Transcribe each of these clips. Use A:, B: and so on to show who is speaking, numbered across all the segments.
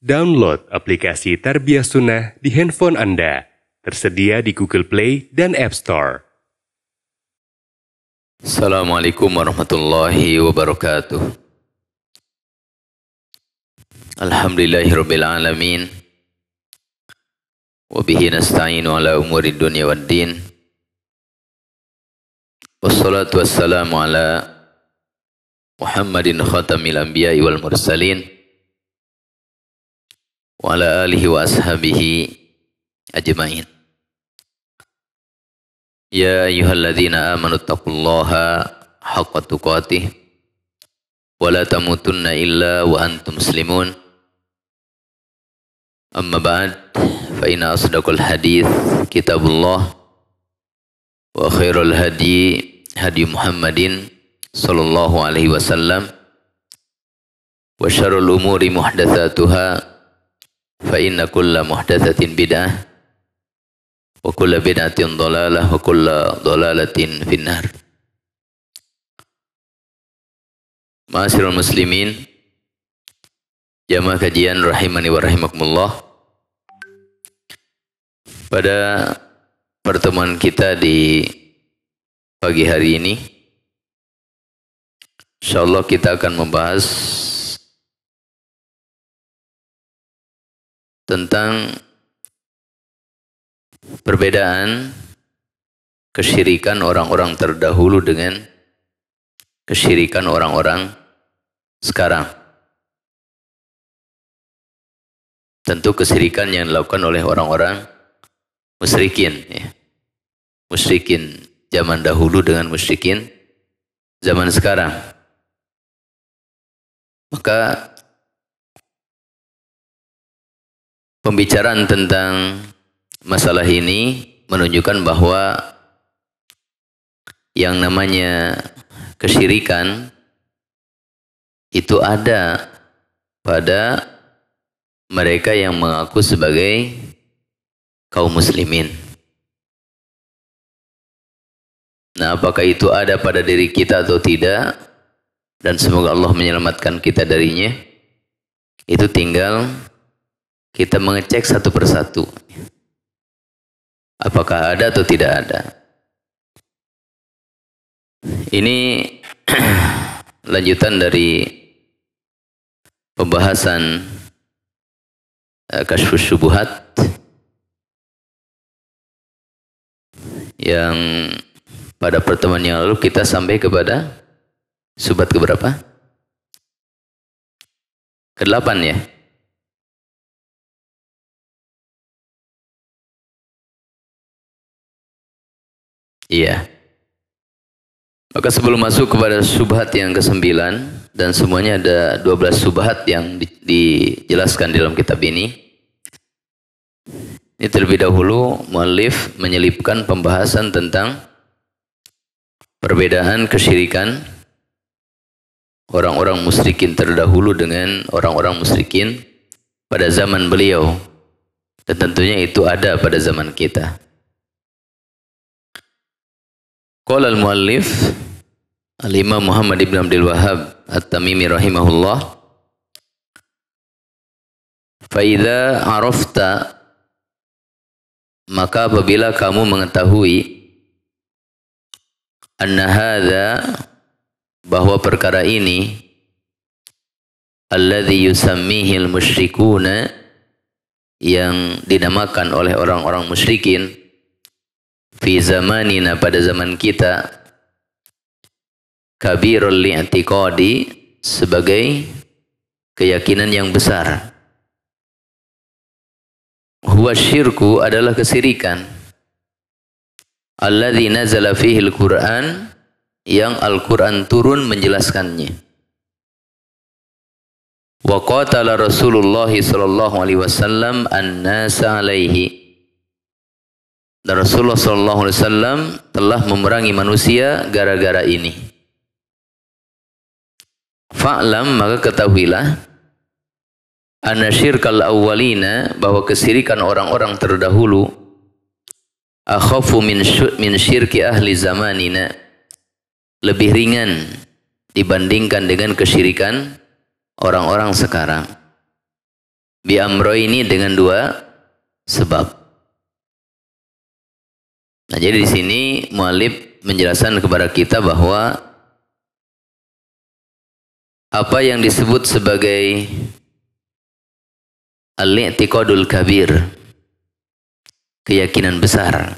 A: Download aplikasi Tarbiyah Sunnah di handphone Anda. Tersedia di Google Play dan App Store. Assalamualaikum warahmatullahi wabarakatuh. Alhamdulillahirrabbilalamin. Wabihi nasta'inu ala umuri dunia wa din. Wassalatu wassalamu ala Muhammadin khatamil anbiya wal mursalin wa ala alihi wa ashabihi ajma'in. Ya ayyuhalladzina amanu taqullaha haqqa tuqatih wa la tamutunna illa wa antum muslimun. Amma ba'd fa inna asdaqal hadith kitabullah wa khairul hadi hadi Muhammadin sallallahu alaihi wasallam wa syarrul umuri muhdatsatuha fa inna kulla muhdatsatin bid'ah wa kulla bid'atin dhalalah wa kulla dhalalatin finnar Ma'asyiral muslimin jamaah kajian rahimani wa rahimakumullah pada pertemuan kita di pagi hari ini
B: insyaallah kita akan membahas tentang perbedaan
A: kesyirikan orang-orang terdahulu dengan kesyirikan orang-orang sekarang. Tentu kesyirikan yang dilakukan oleh orang-orang musyrikin. Ya. Musyrikin zaman dahulu dengan musyrikin zaman
B: sekarang. Maka
A: pembicaraan tentang masalah ini menunjukkan bahwa yang namanya kesyirikan itu ada pada mereka yang mengaku sebagai kaum muslimin.
B: Nah, apakah itu ada pada diri kita atau tidak?
A: Dan semoga Allah menyelamatkan kita darinya. Itu tinggal kita mengecek satu persatu. Apakah
B: ada atau tidak ada.
A: Ini lanjutan dari pembahasan
B: eh, kasus subuhat
A: yang pada pertemuan yang lalu kita sampai kepada subat keberapa? Kedelapan ya. Iya. Maka sebelum masuk kepada subhat yang ke kesembilan dan semuanya ada 12 subhat yang di, dijelaskan dalam kitab ini. Ini terlebih dahulu mualif menyelipkan pembahasan tentang perbedaan kesyirikan orang-orang musyrikin terdahulu dengan orang-orang musyrikin pada zaman beliau. Dan tentunya itu ada pada zaman kita. Qala al-muallif Al-Imam Muhammad ibn Abdul Wahab At-Tamimi rahimahullah Faidha arafta maka apabila kamu mengetahui anna hadha bahwa perkara ini alladhi yusammihil musyrikuna yang dinamakan oleh orang-orang musyrikin fi zamanina pada zaman kita kabirul li'tiqadi sebagai keyakinan yang besar. Huwa syirku adalah kesirikan. Alladhi nazala fihi al-Qur'an yang Al-Qur'an turun menjelaskannya. Wa qatala Rasulullah sallallahu alaihi wasallam an-nas alaihi dan Rasulullah Sallallahu Alaihi Wasallam telah memerangi manusia gara-gara ini. Fa'lam maka ketahuilah anasyirkal awalina bahwa kesirikan orang-orang terdahulu akhafu min min syirki ahli zamanina lebih ringan dibandingkan dengan kesyirikan orang-orang sekarang. Bi ini dengan dua sebab. Nah, jadi di sini mualib menjelaskan kepada kita bahwa apa yang disebut sebagai al-i'tiqadul kabir keyakinan besar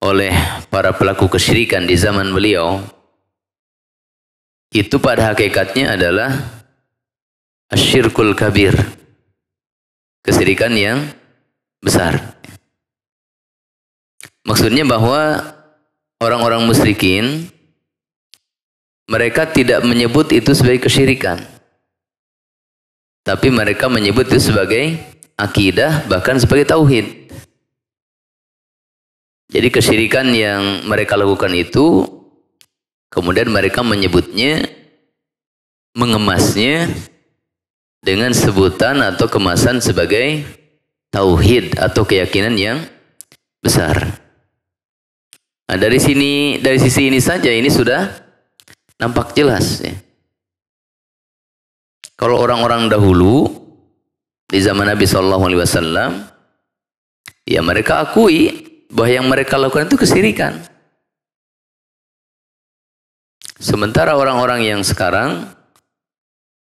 A: oleh para pelaku kesyirikan di zaman beliau itu pada hakikatnya adalah asyirkul kabir kesyirikan yang besar Maksudnya bahwa orang-orang musyrikin mereka tidak menyebut itu sebagai kesyirikan. Tapi mereka menyebut itu sebagai akidah bahkan sebagai tauhid. Jadi kesyirikan yang mereka lakukan itu kemudian mereka menyebutnya mengemasnya dengan sebutan atau kemasan sebagai tauhid atau keyakinan yang besar. Nah, dari sini dari sisi ini saja ini sudah nampak jelas ya. Kalau orang-orang dahulu di zaman Nabi Shallallahu alaihi wasallam ya mereka akui bahwa yang mereka lakukan itu kesirikan. Sementara orang-orang yang sekarang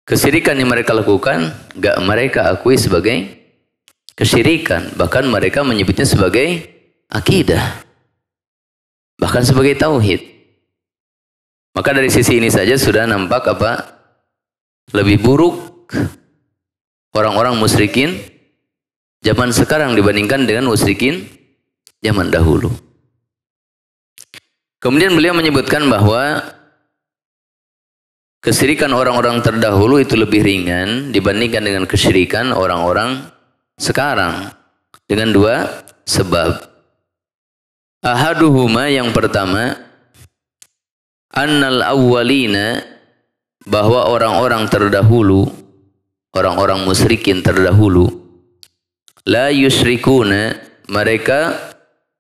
A: kesirikan yang mereka lakukan gak mereka akui sebagai kesirikan, bahkan mereka menyebutnya sebagai akidah bahkan sebagai tauhid. Maka dari sisi ini saja sudah nampak apa lebih buruk orang-orang musyrikin zaman sekarang dibandingkan dengan musyrikin zaman dahulu. Kemudian beliau menyebutkan bahwa kesirikan orang-orang terdahulu itu lebih ringan dibandingkan dengan kesirikan orang-orang sekarang dengan dua sebab. Ahaduhuma yang pertama annal awwalina bahwa orang-orang terdahulu orang-orang musyrikin terdahulu la yusrikuna mereka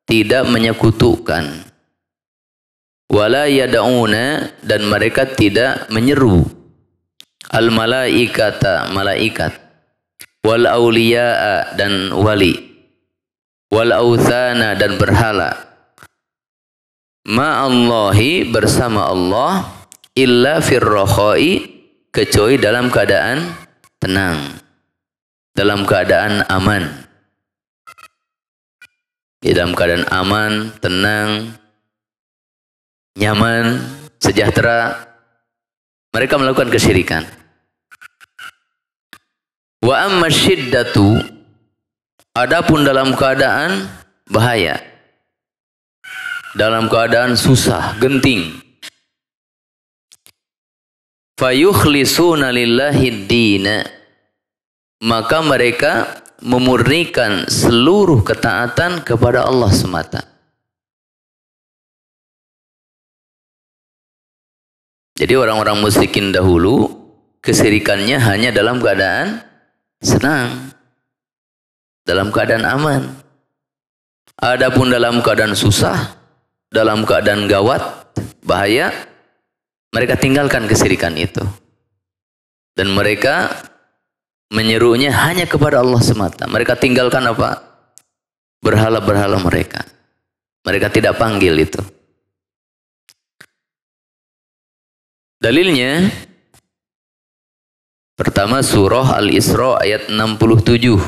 A: tidak menyekutukan wala dan mereka tidak menyeru al malaikata malaikat wal awliya'a dan wali wal authana dan berhala ma'allahi bersama Allah illa firrohoi kecuali dalam keadaan tenang dalam keadaan aman di dalam keadaan aman tenang nyaman sejahtera mereka melakukan kesyirikan wa amma syiddatu adapun dalam keadaan bahaya dalam keadaan susah, genting. Fayukhlisuna dina. Maka mereka memurnikan seluruh ketaatan kepada Allah semata. Jadi orang-orang musyrikin dahulu kesirikannya hanya dalam keadaan senang, dalam keadaan aman. Adapun dalam keadaan susah, dalam keadaan gawat, bahaya, mereka tinggalkan kesirikan itu. Dan mereka menyerunya hanya kepada Allah semata. Mereka tinggalkan apa? Berhala-berhala mereka. Mereka tidak panggil itu.
B: Dalilnya pertama surah Al-Isra ayat
A: 67.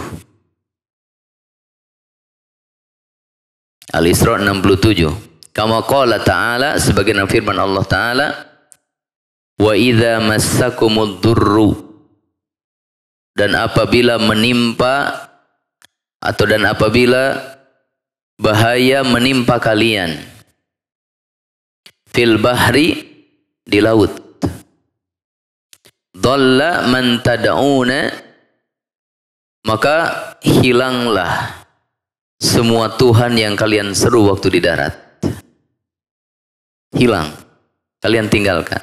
A: Al-Isra 67. Kama qala ta'ala sebagaimana firman Allah taala wa idza massakumud durru dan apabila menimpa atau dan apabila bahaya menimpa kalian fil bahri di laut Dalla man tad'una maka hilanglah semua Tuhan yang kalian seru waktu di darat hilang. Kalian tinggalkan.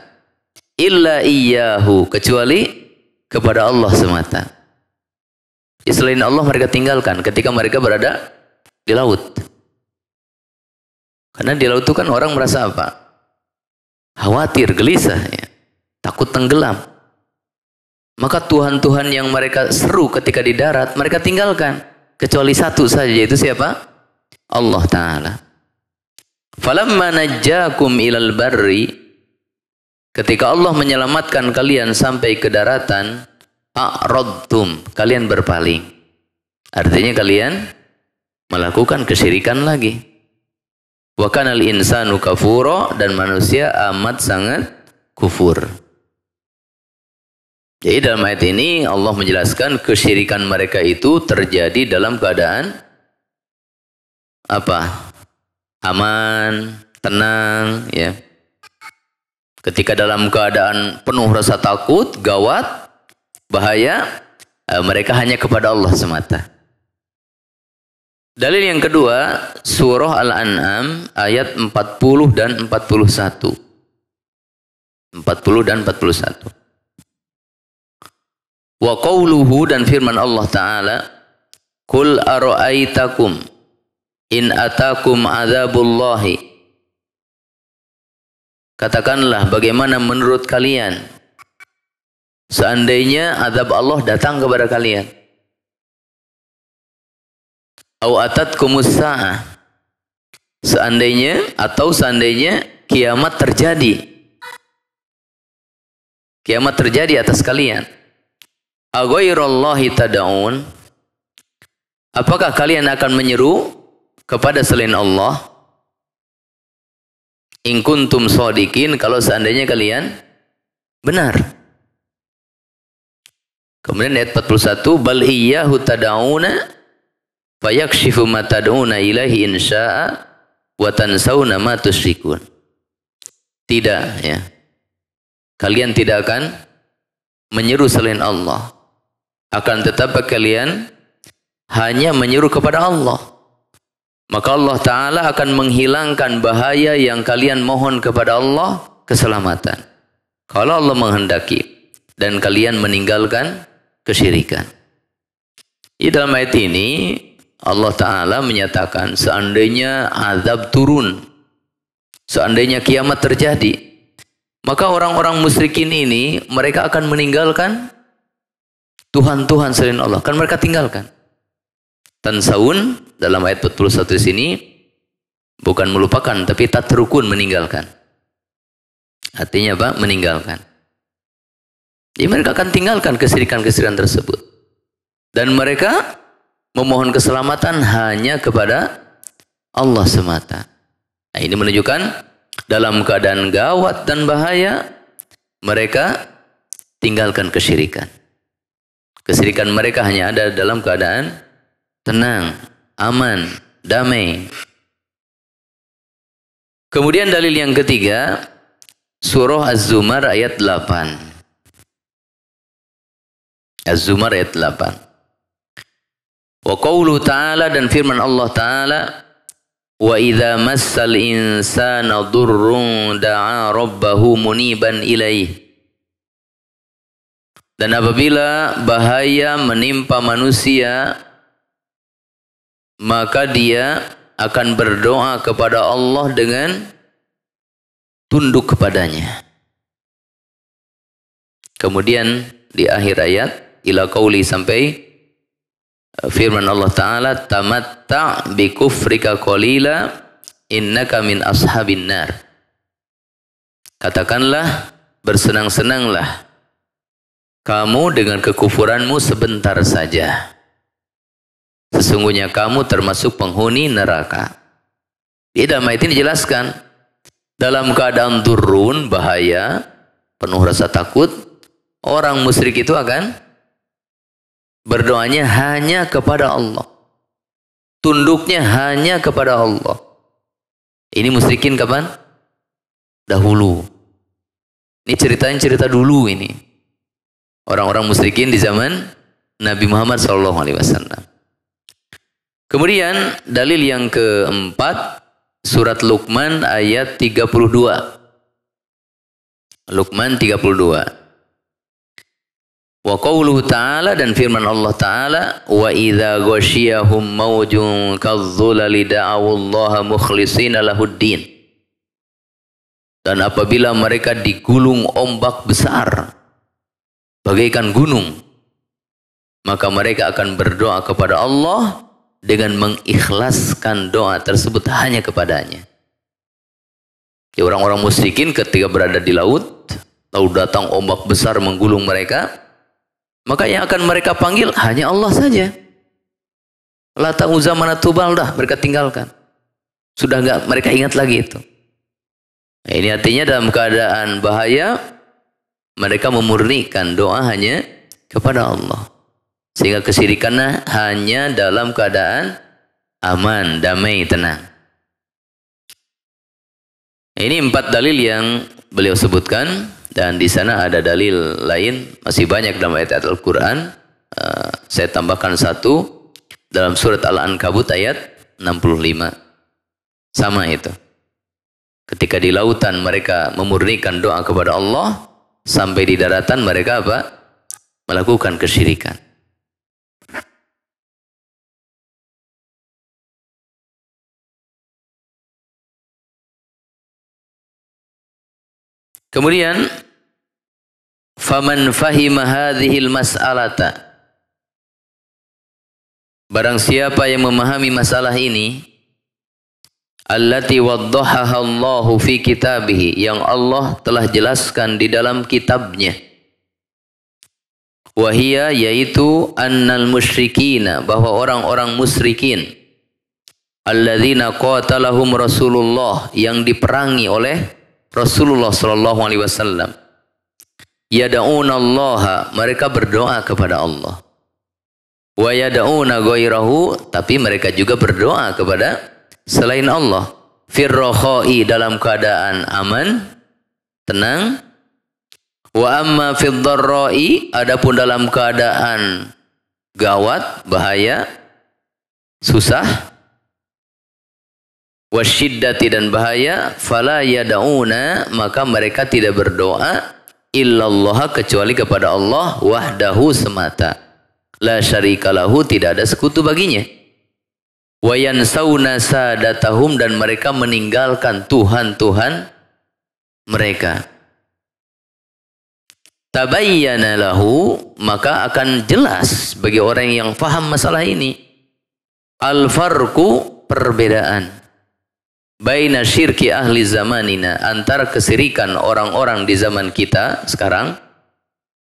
A: Illa iyyahu. Kecuali kepada Allah semata. Ya, selain Allah mereka tinggalkan ketika mereka berada di laut. Karena di laut itu kan orang merasa apa? Khawatir, gelisah. Ya. Takut tenggelam. Maka Tuhan-Tuhan yang mereka seru ketika di darat, mereka tinggalkan. Kecuali satu saja, yaitu siapa? Allah Ta'ala. Falamma najjakum ilal barri ketika Allah menyelamatkan kalian sampai ke daratan a'radtum kalian berpaling. Artinya kalian melakukan kesyirikan lagi. Wa kanal insanu kafuro dan manusia amat sangat kufur. Jadi dalam ayat ini Allah menjelaskan kesyirikan mereka itu terjadi dalam keadaan apa? aman, tenang, ya. Ketika dalam keadaan penuh rasa takut, gawat, bahaya, eh, mereka hanya kepada Allah semata. Dalil yang kedua, surah Al-An'am ayat 40 dan 41. 40 dan 41. Wa qawluhu dan firman Allah Ta'ala, Kul aruaitakum In atakum azabullahi. Katakanlah bagaimana menurut kalian. Seandainya azab Allah datang kepada kalian. Au atatkumus sa'ah. Seandainya atau seandainya kiamat terjadi. Kiamat terjadi atas kalian. Aghayrallahi tad'un. Apakah kalian akan menyeru kepada selain Allah in kuntum sodikin kalau seandainya kalian benar kemudian ayat 41 bal iyyahu tad'una fayakshifu ma tad'una ilahi insya'a wa tansawna ma tusyrikun tidak ya kalian tidak akan menyeru selain Allah akan tetapi kalian hanya menyeru kepada Allah maka Allah Ta'ala akan menghilangkan bahaya yang kalian mohon kepada Allah keselamatan. Kalau Allah menghendaki dan kalian meninggalkan kesyirikan. Di dalam ayat ini Allah Ta'ala menyatakan seandainya azab turun, seandainya kiamat terjadi, maka orang-orang musyrikin ini mereka akan meninggalkan Tuhan-Tuhan selain Allah. Kan mereka tinggalkan tansaun dalam ayat 41 di sini bukan melupakan tapi tak terukun meninggalkan. Artinya apa? Meninggalkan. Jadi mereka akan tinggalkan kesirikan-kesirikan tersebut. Dan mereka memohon keselamatan hanya kepada Allah semata. Nah, ini menunjukkan dalam keadaan gawat dan bahaya mereka tinggalkan kesirikan, kesirikan mereka hanya ada dalam keadaan tenang, aman, damai. Kemudian dalil yang ketiga, surah Az-Zumar ayat 8. Az-Zumar ayat 8. Wa qawlu ta'ala dan firman Allah ta'ala Wa idza massal insana durrun da'a rabbahu muniban ilaih. Dan apabila bahaya menimpa manusia, maka dia akan berdoa kepada Allah dengan tunduk kepadanya. Kemudian di akhir ayat ila qauli sampai eh, firman Allah taala tamatta bi kufrika qalila innaka min ashabin nar. Katakanlah bersenang-senanglah kamu dengan kekufuranmu sebentar saja. Sesungguhnya kamu termasuk penghuni neraka. Di dalam ayat ini dijelaskan. Dalam keadaan turun bahaya, penuh rasa takut, orang musyrik itu akan berdoanya hanya kepada Allah. Tunduknya hanya kepada Allah. Ini musyrikin kapan? Dahulu. Ini ceritanya cerita dulu ini. Orang-orang musyrikin di zaman Nabi Muhammad SAW. Kemudian dalil yang keempat surat Luqman ayat 32. Luqman 32. Wa qawluhu ta'ala dan firman Allah ta'ala Wa idza ghasyiyahum mawjun kadzulali da'awullaha lahuddin Dan apabila mereka digulung ombak besar bagaikan gunung maka mereka akan berdoa kepada Allah dengan mengikhlaskan doa tersebut hanya kepadanya. Ya orang-orang musyrikin ketika berada di laut, lalu datang ombak besar menggulung mereka, maka yang akan mereka panggil hanya Allah saja. Lata Uzza tubal dah mereka tinggalkan. Sudah enggak mereka ingat lagi itu. Nah, ini artinya dalam keadaan bahaya mereka memurnikan doa hanya kepada Allah. Sehingga kesirikannya hanya dalam keadaan aman, damai, tenang. Ini empat dalil yang beliau sebutkan dan di sana ada dalil lain masih banyak dalam ayat-ayat Al-Quran. Uh, saya tambahkan satu dalam surat Al-Ankabut ayat 65. Sama itu. Ketika di lautan mereka memurnikan doa kepada Allah, sampai di daratan mereka apa? Melakukan kesyirikan. Kemudian faman fahima hadhil mas'alata Barang siapa yang memahami masalah ini allati waddahaha Allahu fi kitabih yang Allah telah jelaskan di dalam kitabnya wahia yaitu annal musyrikina bahwa orang-orang musyrikin alladzina qatalahum Rasulullah yang diperangi oleh Rasulullah Shallallahu alaihi wasallam yad'una Allah mereka berdoa kepada Allah wa yad'una goirahu tapi mereka juga berdoa kepada selain Allah firrohoi dalam keadaan aman tenang wa amma fiddarroi adapun dalam keadaan gawat bahaya susah wasyiddati dan bahaya fala yadauna maka mereka tidak berdoa illallah kecuali kepada Allah wahdahu semata la syarikalahu tidak ada sekutu baginya wa yansawna sadatahum dan mereka meninggalkan tuhan-tuhan mereka tabayyana lahu maka akan jelas bagi orang yang faham masalah ini al farku perbedaan Baina syirki ahli zamanina antara kesirikan orang-orang di zaman kita sekarang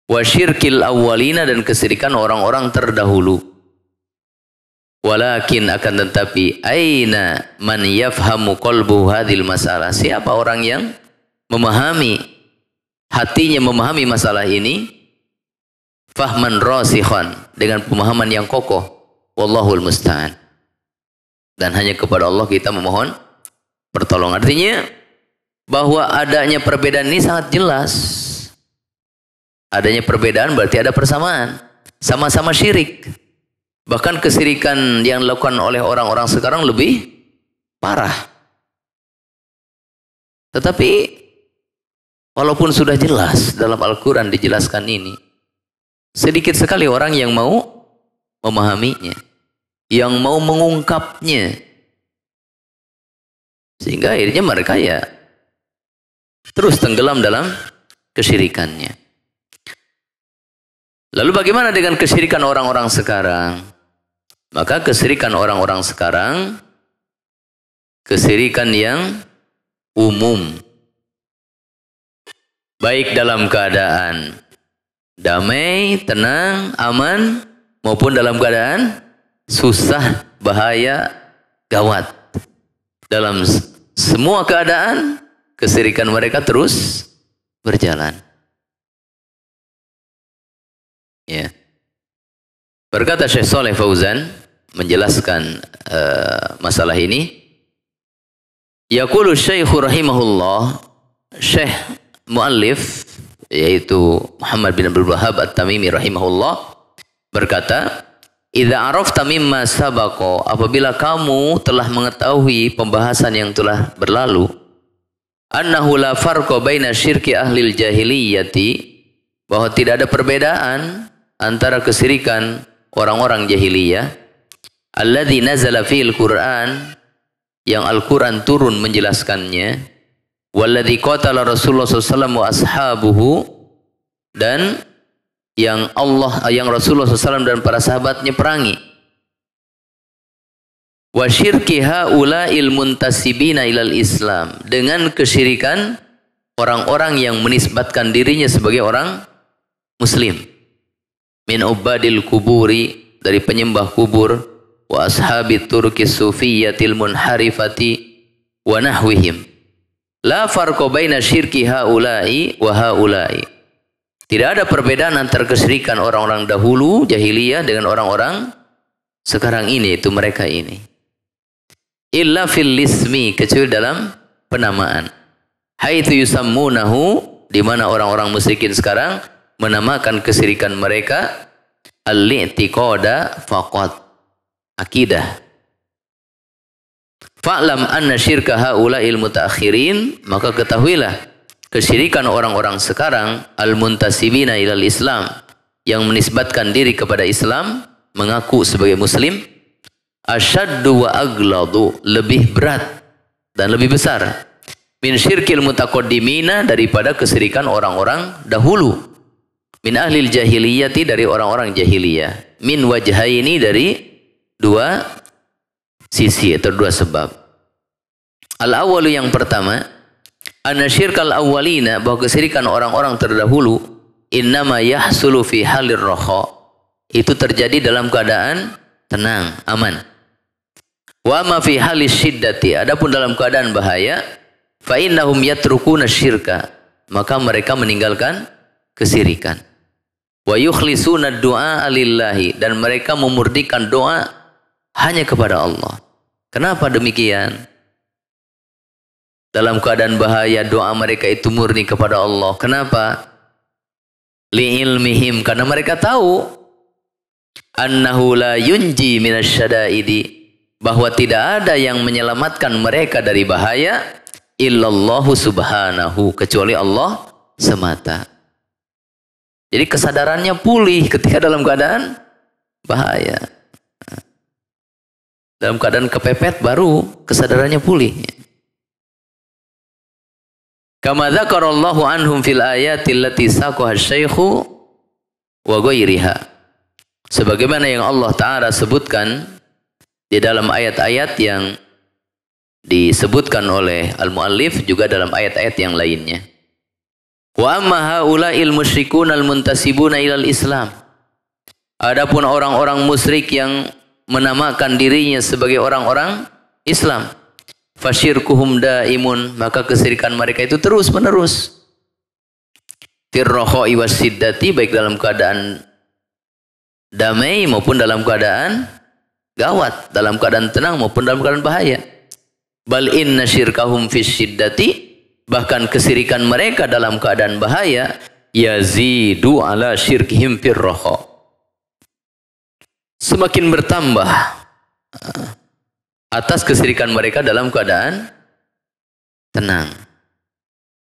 A: wa syirkil awwalina dan kesirikan orang-orang terdahulu. Walakin akan tetapi aina man yafhamu qalbu hadhil masalah? Siapa orang yang memahami hatinya memahami masalah ini fahman rasikhan dengan pemahaman yang kokoh. Wallahul musta'an. Dan hanya kepada Allah kita memohon bertolong. Artinya bahwa adanya perbedaan ini sangat jelas. Adanya perbedaan berarti ada persamaan. Sama-sama syirik. Bahkan kesirikan yang dilakukan oleh orang-orang sekarang lebih parah. Tetapi walaupun sudah jelas dalam Al-Quran dijelaskan ini, sedikit sekali orang yang mau memahaminya, yang mau mengungkapnya, sehingga akhirnya mereka ya terus tenggelam dalam kesyirikannya. Lalu bagaimana dengan kesyirikan orang-orang sekarang? Maka kesyirikan orang-orang sekarang kesyirikan yang umum. Baik dalam keadaan damai, tenang, aman maupun dalam keadaan susah, bahaya, gawat. Dalam semua keadaan kesirikan mereka terus berjalan.
B: Ya. Berkata
A: Syekh Saleh Fauzan menjelaskan uh, masalah ini. Yaqulu Syekh rahimahullah, Syekh muallif yaitu Muhammad bin Abdul Wahab At-Tamimi rahimahullah berkata, Idza arafta mimma sabaqo apabila kamu telah mengetahui pembahasan yang telah berlalu, annahu la farqa baina syirki ahli jahiliyati, bahwa tidak ada perbedaan antara kesirikan orang-orang jahiliyah alladzi nazala fil Qur'an yang Al-Qur'an turun menjelaskannya walladzi qatala Rasulullah sallallahu wa ashabuhu dan yang Allah eh, yang Rasulullah SAW dan para sahabatnya perangi. Wa syirki haula'il muntasibina ilal Islam dengan kesyirikan orang-orang yang menisbatkan dirinya sebagai orang muslim. Min ubadil kuburi dari penyembah kubur wa ashabi turki sufiyatil munharifati wa nahwihim. La farqa baina syirki haula'i wa haula'i tidak ada perbedaan antara kesyirikan orang-orang dahulu, jahiliyah, dengan orang-orang sekarang ini, itu mereka ini. Illa fil lismi, kecuali dalam penamaan. Haitu yusammunahu, di mana orang-orang musyrikin sekarang menamakan kesyirikan mereka al-i'tiqada faqat akidah fa'lam anna syirka haula ilmu ta'khirin maka ketahuilah Kesyirikan orang-orang sekarang al-muntasibina ilal Islam yang menisbatkan diri kepada Islam mengaku sebagai muslim asyaddu wa agladu lebih berat dan lebih besar min syirkil mutaqaddimina daripada kesyirikan orang-orang dahulu min ahlil jahiliyati dari orang-orang jahiliyah min wajhaini dari dua sisi atau dua sebab al awalu yang pertama anna syirkal awwalina bahwa kesirikan orang-orang terdahulu innama yahsulu fi halir roho itu terjadi dalam keadaan tenang, aman. Wa ma fi halis syiddati adapun dalam keadaan bahaya fa innahum yatrukuna syirka maka mereka meninggalkan kesirikan. Wa yukhlisuna du'a alillahi dan mereka memurnikan doa hanya kepada Allah. Kenapa demikian? dalam keadaan bahaya doa mereka itu murni kepada Allah. Kenapa? ilmihim karena mereka tahu annahu la yunji minasyada'idi bahwa tidak ada yang menyelamatkan mereka dari bahaya illallahu subhanahu kecuali Allah semata. Jadi kesadarannya pulih ketika dalam keadaan bahaya. Dalam keadaan kepepet baru kesadarannya pulih. Kama dzakarallahu anhum fil ayati allati saqaha syaikhu wa ghairiha. Sebagaimana yang Allah Ta'ala sebutkan di dalam ayat-ayat yang disebutkan oleh al-muallif juga dalam ayat-ayat yang lainnya. Wa amma haula'il musyrikun al-muntasibuna ilal Islam. Adapun orang-orang musyrik yang menamakan dirinya sebagai orang-orang Islam fasyirkuhum daimun maka kesirikan mereka itu terus menerus tirroho iwasidati baik dalam keadaan damai maupun dalam keadaan gawat dalam keadaan tenang maupun dalam keadaan bahaya bal inna syirkahum fisidati bahkan kesirikan mereka dalam keadaan bahaya yazidu ala syirkihim firroho semakin bertambah atas kesirikan mereka dalam keadaan tenang.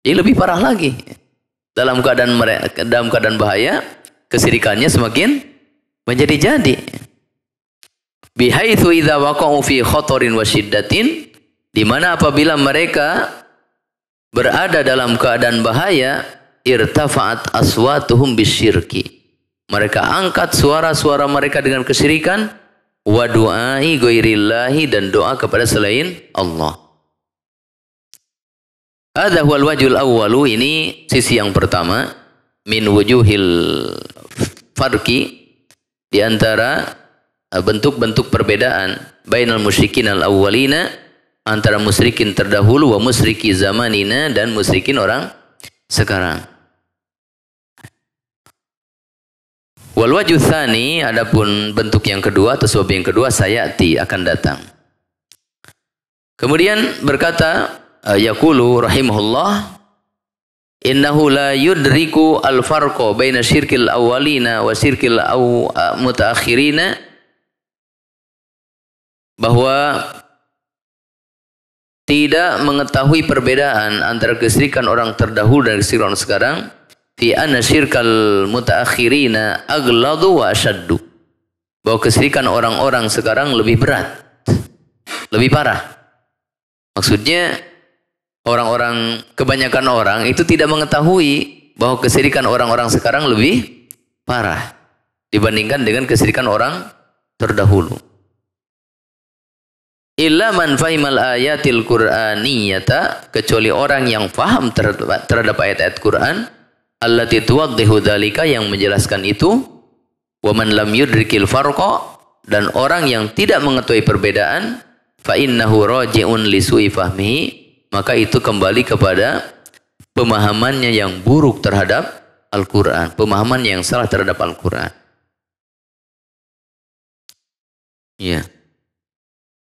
A: Ini lebih parah lagi. Dalam keadaan mereka, dalam keadaan bahaya, kesirikannya semakin menjadi-jadi. Bihaitsu idza waqa'u fi khatarin wa syiddatin di mana apabila mereka berada dalam keadaan bahaya irtafa'at aswatuhum bisyirki mereka angkat suara-suara mereka dengan kesyirikan wa du'ai ghairillahi dan doa kepada selain Allah. Ada huwal wajul awwalu ini sisi yang pertama min wujuhil farki di antara uh, bentuk-bentuk perbedaan bainal musyrikin al awwalina antara musyrikin terdahulu wa musyriki zamanina dan musyrikin orang sekarang. Wal wajuthani adapun bentuk yang kedua atau sebab yang kedua saya ti akan datang. Kemudian berkata eh, Yakulu rahimahullah innahu la yudriku al farqa baina syirkil awalina wa syirkil aw eh, mutakhirina, bahwa tidak mengetahui perbedaan antara kesirikan orang terdahulu dan kesirikan orang sekarang fi anna syirkal mutaakhirina agladu wa asyaddu. Bahwa kesirikan orang-orang sekarang lebih berat. Lebih parah. Maksudnya orang-orang kebanyakan orang itu tidak mengetahui bahwa kesirikan orang-orang sekarang lebih parah dibandingkan dengan kesirikan orang terdahulu. Illa man fahimal ayatil qur'aniyata kecuali orang yang faham terhadap ayat-ayat Quran allati tuwaddihu dzalika yang menjelaskan itu wa man lam yudrikil farqa dan orang yang tidak mengetahui perbedaan fa innahu raji'un li su'i fahmi maka itu kembali kepada pemahamannya yang buruk terhadap Al-Qur'an, pemahaman yang salah terhadap Al-Qur'an. Ya.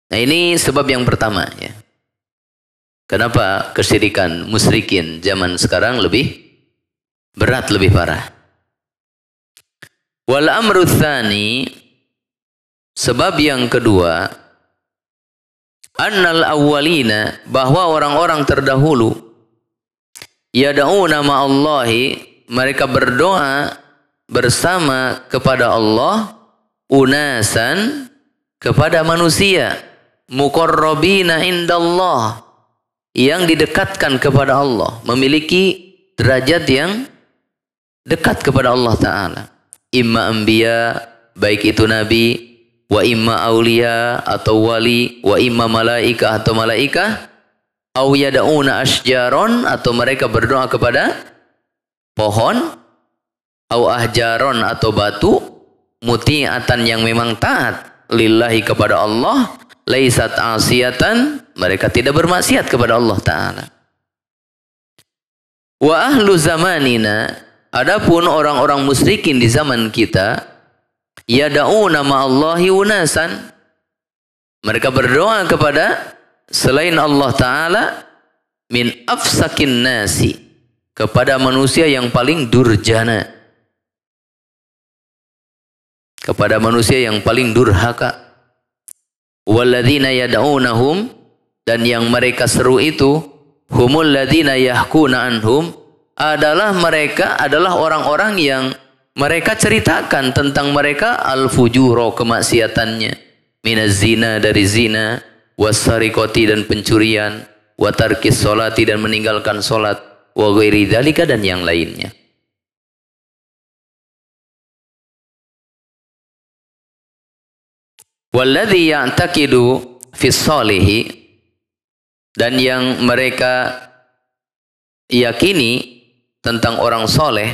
A: Nah, ini sebab yang pertama ya. Kenapa kesyirikan musyrikin zaman sekarang lebih Berat lebih parah. Wal amru sebab yang kedua annal awwalina bahwa orang-orang terdahulu yad'una Allahi mereka berdoa bersama kepada Allah unasan kepada manusia muqarrabina indallah yang didekatkan kepada Allah memiliki derajat yang dekat kepada Allah Ta'ala. Imma anbiya, baik itu nabi, wa imma aulia atau wali, wa imma malaika atau malaika, au yada'una asjaron atau mereka berdoa kepada pohon, au ahjaron atau batu, mutiatan yang memang taat lillahi kepada Allah, laisat asiatan, mereka tidak bermaksiat kepada Allah Ta'ala. Wa ahlu zamanina Adapun orang-orang musyrikin di zaman kita, ya da'u nama Allahi unasan. Mereka berdoa kepada selain Allah Ta'ala min afsakin nasi kepada manusia yang paling durjana kepada manusia yang paling durhaka walladzina yad'unahum dan yang mereka seru itu humul ladzina yahkuna anhum adalah mereka adalah orang-orang yang mereka ceritakan tentang mereka al-fujuro kemaksiatannya minaz zina dari zina wasarikoti dan pencurian watarkis solati dan meninggalkan solat wa ghairi dalika dan yang lainnya Walladhi ya'taqidu fis dan yang mereka yakini tentang orang soleh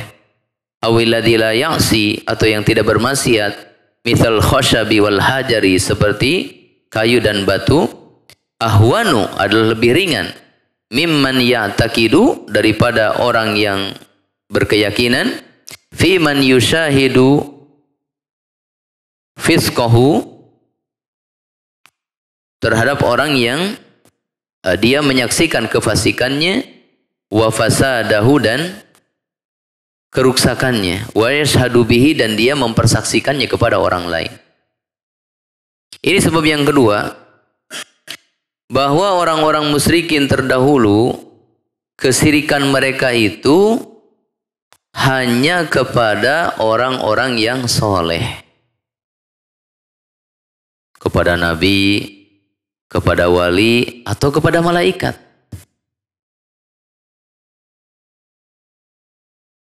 A: awiladila si atau yang tidak bermaksiat misal khoshabi wal seperti kayu dan batu ahwanu adalah lebih ringan mimman ya'takidu daripada orang yang berkeyakinan fi man yushahidu fiskohu terhadap orang yang eh, dia menyaksikan kefasikannya Wafasa dahulu dan keruksakannya wa yashhadu dan dia mempersaksikannya kepada orang lain ini sebab yang kedua bahwa orang-orang musyrikin terdahulu kesirikan mereka itu hanya kepada orang-orang yang soleh kepada nabi kepada wali atau kepada
B: malaikat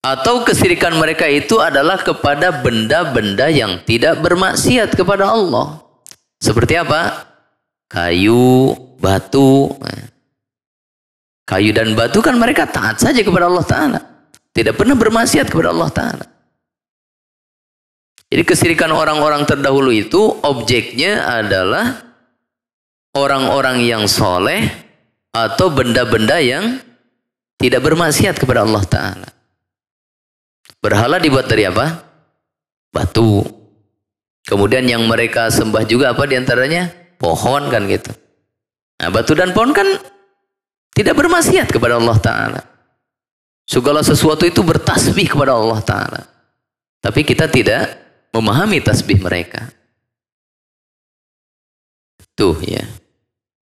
A: atau kesirikan mereka itu adalah kepada benda-benda yang tidak bermaksiat kepada Allah. Seperti apa? Kayu, batu. Kayu dan batu kan mereka taat saja kepada Allah Ta'ala. Tidak pernah bermaksiat kepada Allah Ta'ala. Jadi kesirikan orang-orang terdahulu itu objeknya adalah orang-orang yang soleh atau benda-benda yang tidak bermaksiat kepada Allah Ta'ala. Berhala dibuat dari apa? Batu. Kemudian yang mereka sembah juga apa diantaranya? Pohon kan gitu. Nah, batu dan pohon kan tidak bermaksiat kepada Allah Ta'ala. Segala sesuatu itu bertasbih kepada Allah Ta'ala. Tapi kita tidak memahami tasbih mereka. Tuh ya.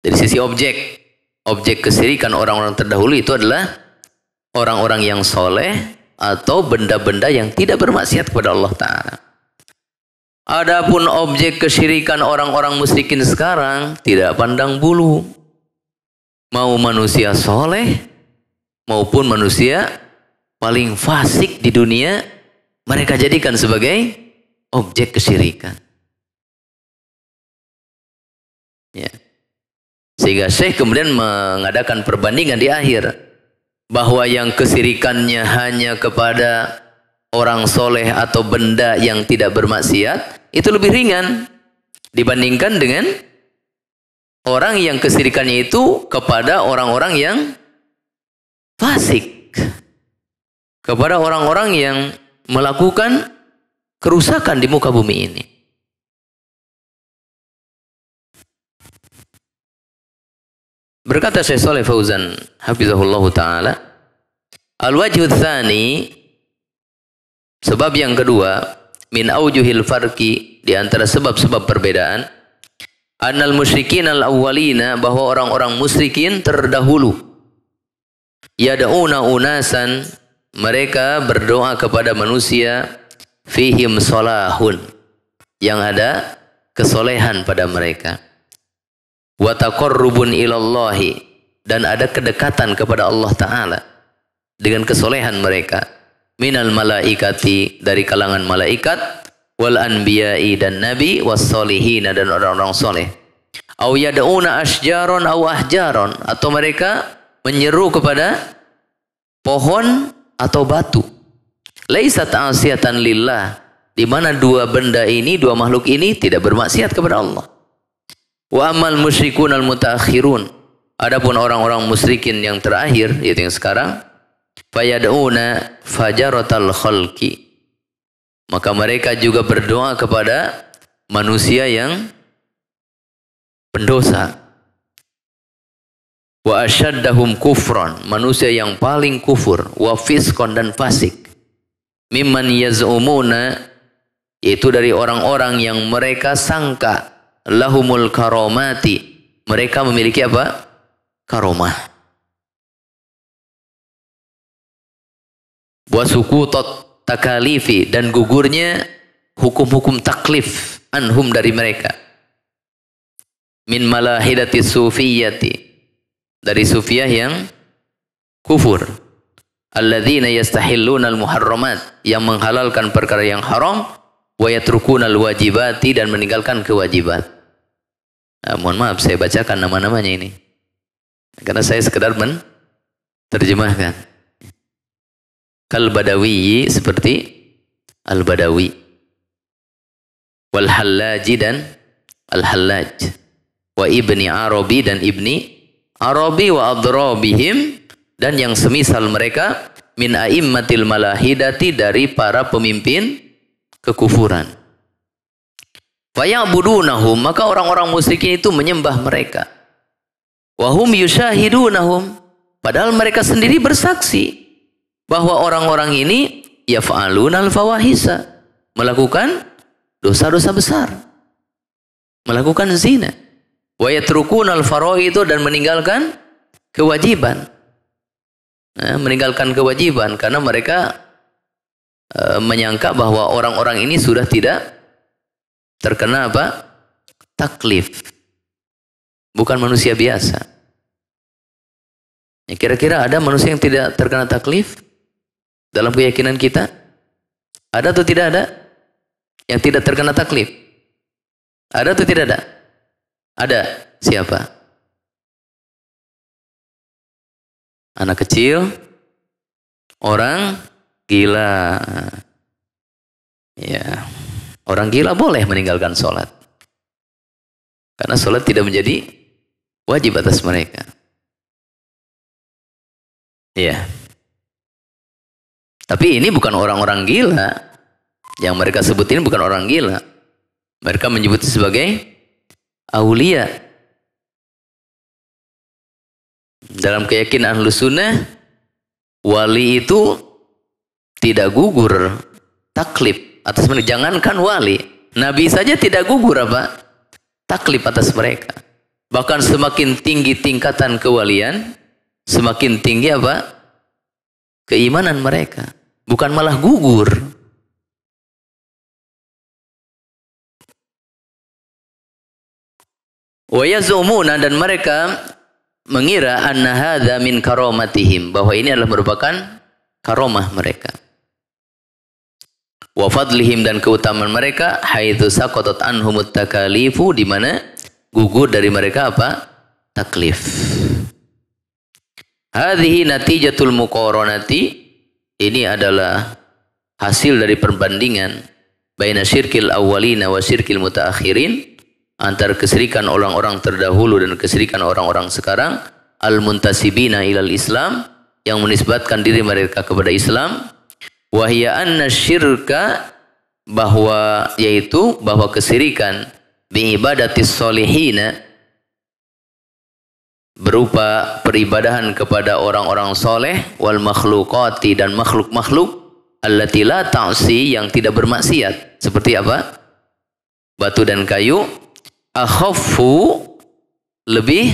A: Dari sisi objek. Objek kesirikan orang-orang terdahulu itu adalah orang-orang yang soleh atau benda-benda yang tidak bermaksiat kepada Allah Ta'ala. Adapun objek kesyirikan orang-orang musyrikin sekarang tidak pandang bulu. Mau manusia soleh maupun manusia paling fasik di dunia mereka jadikan sebagai objek kesyirikan. Ya. Sehingga Syekh kemudian mengadakan perbandingan di akhir bahwa yang kesirikannya hanya kepada orang soleh atau benda yang tidak bermaksiat itu lebih ringan dibandingkan dengan orang yang kesirikannya itu kepada orang-orang yang fasik kepada orang-orang yang melakukan kerusakan di muka bumi ini Berkata Syekh Saleh Fauzan, hafizahullahu taala, al-wajhu tsani sebab yang kedua min aujuhil farqi di antara sebab-sebab perbedaan anal musyrikin al awwalina bahwa orang-orang musyrikin terdahulu yad'una unasan mereka berdoa kepada manusia fihim solahun yang ada kesolehan pada mereka wa taqarrubun ilallahi dan ada kedekatan kepada Allah taala dengan kesolehan mereka minal malaikati dari kalangan malaikat wal anbiya'i dan nabi wasolihina dan orang-orang soleh au yad'una asjaron au ahjaron atau mereka menyeru kepada pohon atau batu laisat asyatan lillah di mana dua benda ini dua makhluk ini tidak bermaksiat kepada Allah Wa amal musyrikun al mutakhirun. Adapun orang-orang musyrikin yang terakhir yaitu yang sekarang fayad'una fajaratal khalqi. Maka mereka juga berdoa kepada manusia yang pendosa. Wa asyaddahum kufron. Manusia yang paling kufur. Wa fiskon dan fasik. Mimman yaz'umuna. yaitu dari orang-orang yang mereka sangka lahumul karomati. Mereka memiliki apa?
B: Karomah. tot
A: takalifi dan gugurnya hukum-hukum taklif anhum dari mereka. Min malahidati sufiyati dari sufiah yang kufur. Alladzina yastahilluna al-muharramat yang menghalalkan perkara yang haram wa yatrukuna al-wajibati dan meninggalkan kewajiban. Nah, mohon maaf saya bacakan nama-namanya ini. Karena saya sekedar men terjemahkan. Kal badawi seperti al badawi. Wal hallaji dan al hallaj. Wa ibni arabi dan ibni arabi wa adrabihim dan yang semisal mereka min a'immatil malahidati dari para pemimpin kekufuran. Faya'budunahum, maka orang-orang musyrikin itu menyembah mereka. Wahum yushahidunahum, padahal mereka sendiri bersaksi bahwa orang-orang ini yaf'alun al-fawahisa, melakukan dosa-dosa besar, melakukan zina, Wayatrukun al al itu dan meninggalkan kewajiban. Nah, meninggalkan kewajiban karena mereka eh, menyangka bahwa orang-orang ini sudah tidak terkena apa? Taklif. Bukan manusia biasa. Ya, kira-kira ada manusia yang tidak terkena taklif? Dalam keyakinan kita? Ada atau tidak ada? Yang tidak terkena taklif?
B: Ada atau tidak ada? Ada. Siapa?
A: Anak kecil, orang gila. Ya. Yeah. Orang gila boleh meninggalkan sholat. Karena sholat tidak menjadi wajib atas mereka.
B: Iya. Tapi ini bukan
A: orang-orang gila. Yang mereka sebut ini bukan orang gila. Mereka menyebut sebagai aulia. Dalam keyakinan lusunah, wali itu tidak gugur taklip atas mereka. Jangankan wali, nabi saja tidak gugur apa? Taklif atas mereka. Bahkan semakin tinggi tingkatan kewalian, semakin tinggi apa? Keimanan mereka. Bukan malah gugur. Wayazumuna dan mereka mengira anna min karomatihim. Bahwa ini adalah merupakan karomah mereka wa fadlihim dan keutamaan mereka haitsu saqatat anhumut takalifu di mana gugur dari mereka apa taklif hadhihi natijatul muqaranati ini adalah hasil dari perbandingan baina syirkil awwalina wa syirkil mutaakhirin antar kesyirikan orang-orang terdahulu dan kesyirikan orang-orang sekarang al muntasibina ilal islam yang menisbatkan diri mereka kepada Islam Wahya anna syirka bahwa yaitu bahwa kesirikan biibadatis solihina berupa peribadahan kepada orang-orang soleh wal makhlukati dan makhluk-makhluk allati la ta'si yang tidak bermaksiat seperti apa batu dan kayu akhaffu lebih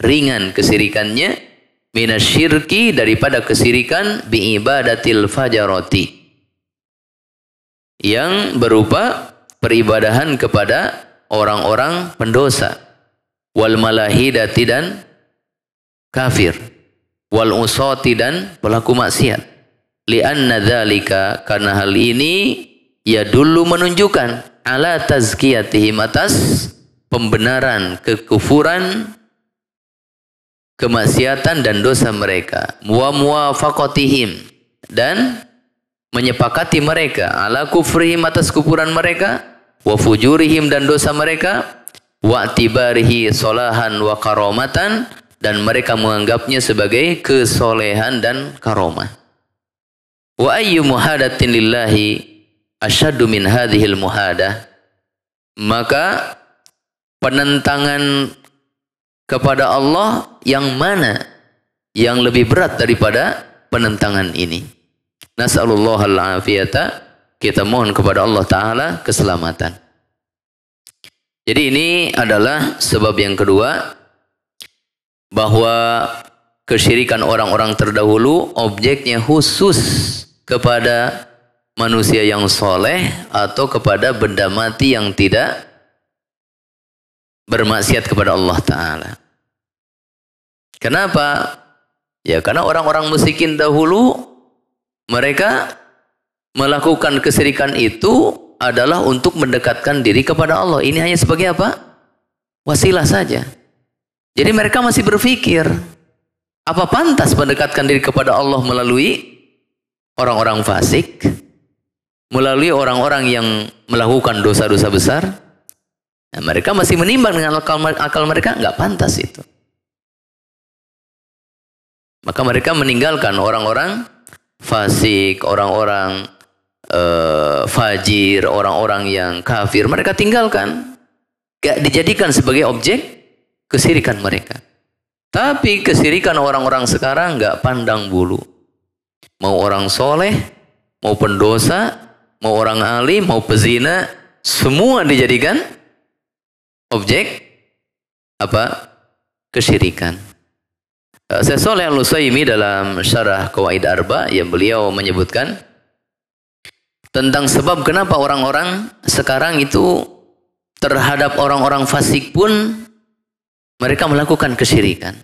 A: ringan kesirikannya minasyirki daripada kesirikan biibadatil fajaroti yang berupa peribadahan kepada orang-orang pendosa wal malahidati dan kafir wal usati dan pelaku maksiat lianna dzalika karena hal ini ya dulu menunjukkan ala tazkiyatihim atas pembenaran kekufuran kemaksiatan dan dosa mereka wa muwafaqatihim dan menyepakati mereka ala kufrihim atas kufuran mereka wa fujurihim dan dosa mereka wa tibarihi solahan wa karomatan dan mereka menganggapnya sebagai kesolehan dan karomah wa ayyu muhadatin lillahi asyaddu min hadhil muhadah maka penentangan kepada Allah yang mana yang lebih berat daripada penentangan ini. Nas'alullahal alafiyata. Kita mohon kepada Allah Ta'ala keselamatan. Jadi ini adalah sebab yang kedua. Bahwa kesyirikan orang-orang terdahulu objeknya khusus kepada manusia yang soleh atau kepada benda mati yang tidak bermaksiat kepada Allah Ta'ala. Kenapa? Ya karena orang-orang musyrikin dahulu mereka melakukan kesirikan itu adalah untuk mendekatkan diri kepada Allah. Ini hanya sebagai apa? Wasilah saja. Jadi mereka masih berpikir, apa pantas mendekatkan diri kepada Allah melalui orang-orang fasik? Melalui orang-orang yang melakukan dosa-dosa besar? Nah, mereka masih menimbang dengan akal, akal mereka, nggak pantas itu. Maka mereka meninggalkan orang-orang fasik, orang-orang uh, fajir, orang-orang yang kafir. Mereka tinggalkan. Gak dijadikan sebagai objek kesirikan mereka. Tapi kesirikan orang-orang sekarang gak pandang bulu. Mau orang soleh, mau pendosa, mau orang alim, mau pezina, semua dijadikan objek apa? Kesirikan. Eh, Saya yang Al-Nusaimi dalam syarah Kawaid Arba yang beliau menyebutkan tentang sebab kenapa orang-orang sekarang itu terhadap orang-orang fasik pun mereka melakukan kesyirikan.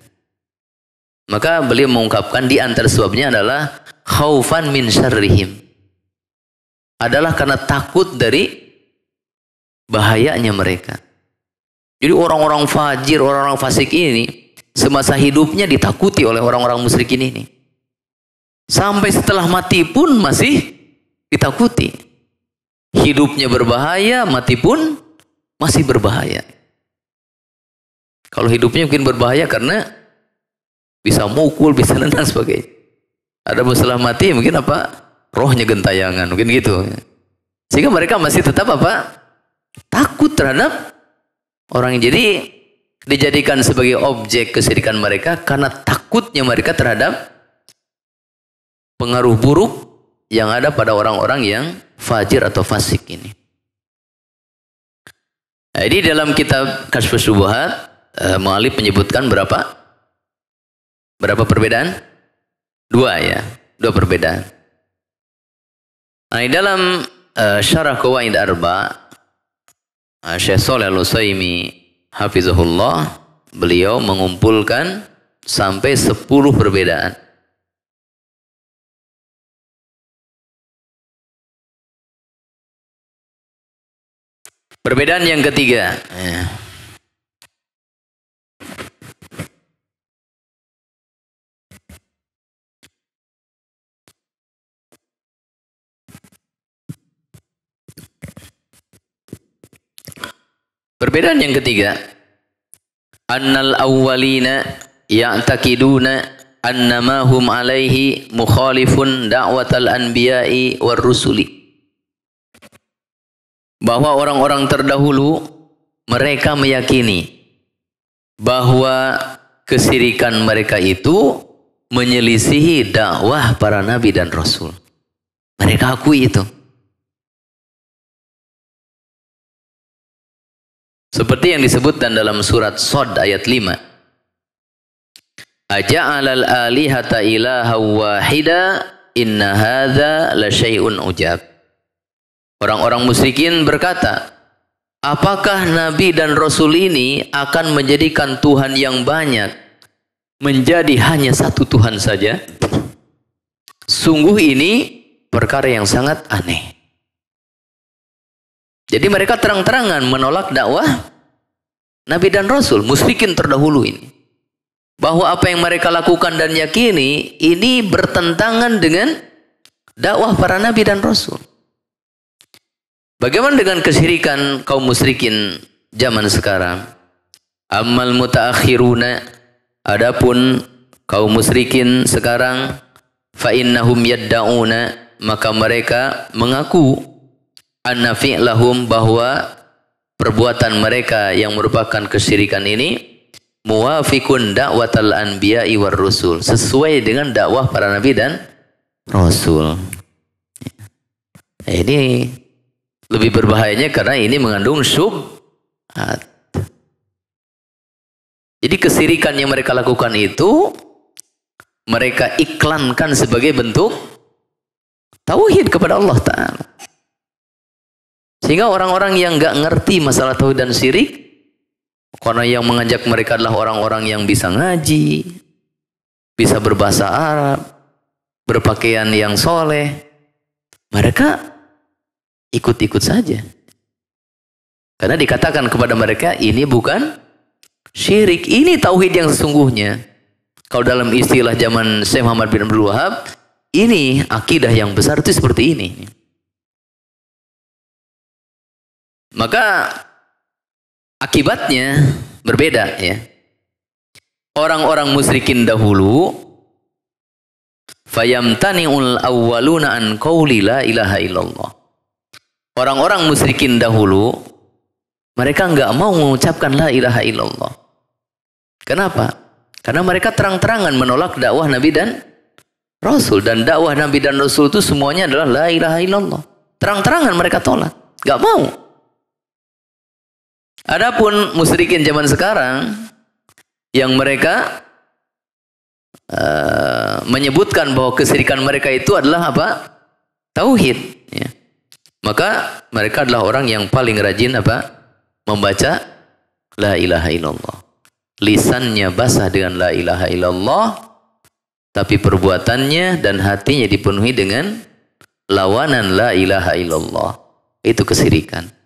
A: Maka beliau mengungkapkan di antara sebabnya adalah khaufan min syarrihim. Adalah karena takut dari bahayanya mereka. Jadi orang-orang fajir, orang-orang fasik ini Semasa hidupnya ditakuti oleh orang-orang musyrik ini. nih, Sampai setelah mati pun masih ditakuti. Hidupnya berbahaya, mati pun masih berbahaya. Kalau hidupnya mungkin berbahaya karena bisa mukul, bisa nendang sebagainya. Ada setelah mati mungkin apa? Rohnya gentayangan, mungkin gitu. Sehingga mereka masih tetap apa? Takut terhadap orang yang jadi dijadikan sebagai objek kesirikan mereka karena takutnya mereka terhadap pengaruh buruk yang ada pada orang-orang yang fajir atau fasik ini. Jadi nah, dalam kitab Kasbus Subuhat, eh, Mu'alib menyebutkan berapa? Berapa perbedaan? Dua ya, dua perbedaan. Nah, dalam uh, Syarah Kawaid Arba, eh, Syekh Soleh Lusaimi hafizahullah beliau mengumpulkan sampai 10 perbedaan.
B: Perbedaan yang ketiga. Ya.
A: Perbedaan yang ketiga, annal awwalina ya'taqiduna annama hum alaihi mukhalifun da'watal anbiya'i war rusuli. Bahwa orang-orang terdahulu mereka meyakini bahwa kesirikan mereka itu menyelisihi dakwah para nabi dan rasul. Mereka akui itu. Seperti yang disebutkan dalam surat Sod ayat 5. Aja'alal alihata ilaha wahida inna hadha syai'un ujab. Orang-orang musyrikin berkata, Apakah Nabi dan Rasul ini akan menjadikan Tuhan yang banyak menjadi hanya satu Tuhan saja? Sungguh ini perkara yang sangat aneh. Jadi mereka terang-terangan menolak dakwah Nabi dan Rasul, musyrikin terdahulu ini. Bahwa apa yang mereka lakukan dan yakini ini bertentangan dengan dakwah para nabi dan rasul. Bagaimana dengan kesyirikan kaum musyrikin zaman sekarang? Amal mutaakhiruna adapun kaum musyrikin sekarang fa innahum yad'una maka mereka mengaku annafi lahum bahwa perbuatan mereka yang merupakan kesyirikan ini muwafiqun da'watal anbiya'i war rusul sesuai dengan dakwah para nabi dan rasul ya, ini lebih berbahayanya karena ini mengandung syubhat jadi kesirikan yang mereka lakukan itu mereka iklankan sebagai bentuk tauhid kepada Allah Ta'ala sehingga orang-orang yang nggak ngerti masalah tauhid dan syirik, karena yang mengajak mereka adalah orang-orang yang bisa ngaji, bisa berbahasa Arab, berpakaian yang soleh, mereka ikut-ikut saja. Karena dikatakan kepada mereka ini bukan syirik, ini tauhid yang sesungguhnya. Kalau dalam istilah zaman Syekh Muhammad bin Abdul Wahab, ini akidah yang besar itu seperti ini. Maka akibatnya berbeda ya. Orang-orang musyrikin dahulu fayamtani'ul awwaluna an qawli la ilaha illallah. Orang-orang musyrikin dahulu mereka enggak mau mengucapkan la ilaha illallah. Kenapa? Karena mereka terang-terangan menolak dakwah Nabi dan Rasul dan dakwah Nabi dan Rasul itu semuanya adalah la ilaha illallah. Terang-terangan mereka tolak, enggak mau. Adapun musyrikin zaman sekarang yang mereka uh, menyebutkan bahwa kesirikan mereka itu adalah apa? Tauhid. Ya. Maka mereka adalah orang yang paling rajin apa? Membaca La ilaha illallah. Lisannya basah dengan La ilaha illallah. Tapi perbuatannya dan hatinya dipenuhi dengan lawanan La ilaha illallah. Itu kesirikan.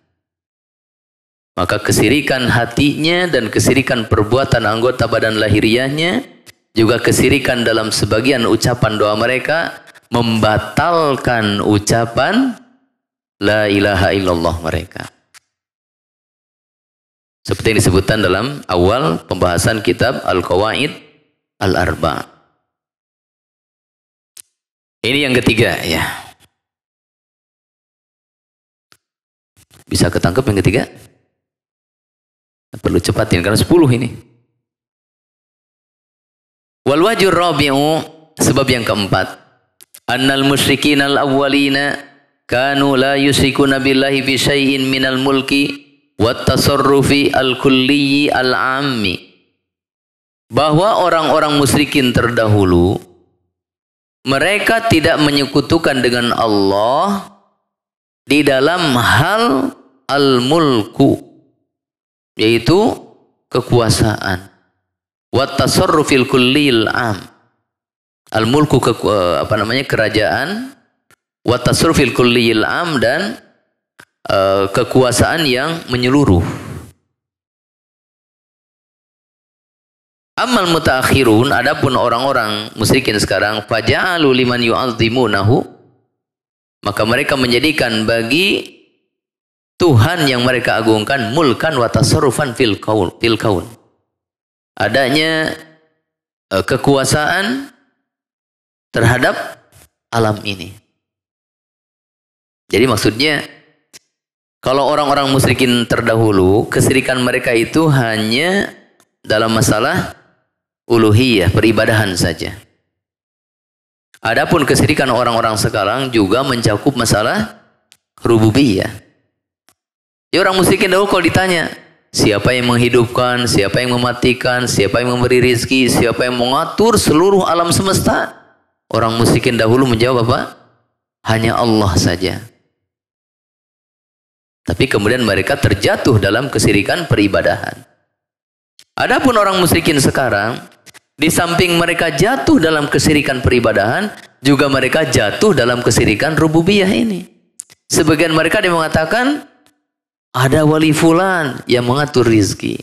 A: Maka kesirikan hatinya dan kesirikan perbuatan anggota badan lahiriahnya, juga kesirikan dalam sebagian ucapan doa mereka, membatalkan ucapan La ilaha illallah mereka. Seperti yang disebutkan dalam awal pembahasan kitab Al-Qawaid Al-Arba. Ini yang ketiga ya.
B: Bisa ketangkep yang ketiga? Nah, perlu cepatin karena 10 ini.
A: Wal wajur rabi'u sebab yang keempat. Annal musyrikin al awwalina kanu la yusyrikuna billahi bi syai'in minal mulki wat tasarrufi al kulli al ammi. Bahwa orang-orang musyrikin terdahulu mereka tidak menyekutukan dengan Allah di dalam hal al-mulku yaitu kekuasaan wa tasarrufil kullil am al mulku ke, eh, apa namanya kerajaan wa tasarrufil kullil am dan uh, kekuasaan yang menyeluruh Amal mutaakhirun adapun orang-orang musyrikin sekarang faja'alu liman yu'azzimunahu maka mereka menjadikan bagi Tuhan yang mereka agungkan mulkan wa tasarrufan fil kaun fil kaun. Adanya uh, kekuasaan terhadap alam ini. Jadi maksudnya kalau orang-orang musyrikin terdahulu, kesirikan mereka itu hanya dalam masalah uluhiyah, peribadahan saja. Adapun kesirikan orang-orang sekarang juga mencakup masalah rububiyah. Ya orang musyrikin dahulu kalau ditanya, siapa yang menghidupkan, siapa yang mematikan, siapa yang memberi rizki, siapa yang mengatur seluruh alam semesta? Orang musyrikin dahulu menjawab apa? Hanya Allah saja. Tapi kemudian mereka terjatuh dalam kesirikan peribadahan. Adapun orang musyrikin sekarang, di samping mereka jatuh dalam kesirikan peribadahan, juga mereka jatuh dalam kesirikan rububiyah ini. Sebagian mereka dia mengatakan, ada wali fulan yang mengatur rizki.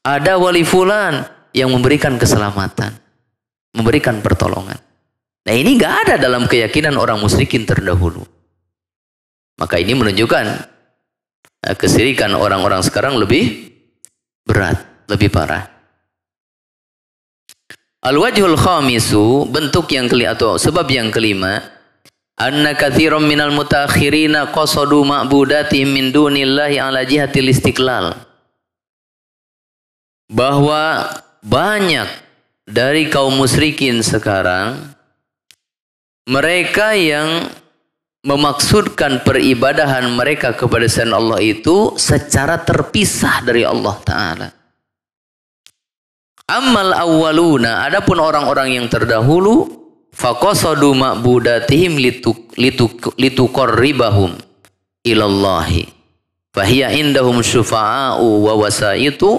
A: Ada wali fulan yang memberikan keselamatan. Memberikan pertolongan. Nah ini gak ada dalam keyakinan orang musyrikin terdahulu. Maka ini menunjukkan eh, kesirikan orang-orang sekarang lebih berat, lebih parah. Al-wajhul khamisu, bentuk yang kelima atau sebab yang kelima anna katsiran minal mutakhirina qasadu ma'budatihim min dunillahi ala jihatil istiqlal bahwa banyak dari kaum musyrikin sekarang mereka yang memaksudkan peribadahan mereka kepada selain Allah itu secara terpisah dari Allah taala Amal awaluna, adapun orang-orang yang terdahulu faqasadu ma'budatihim lituk, lituk, ribahum ilallahi fahiya indahum shufaa'u wa wasaitu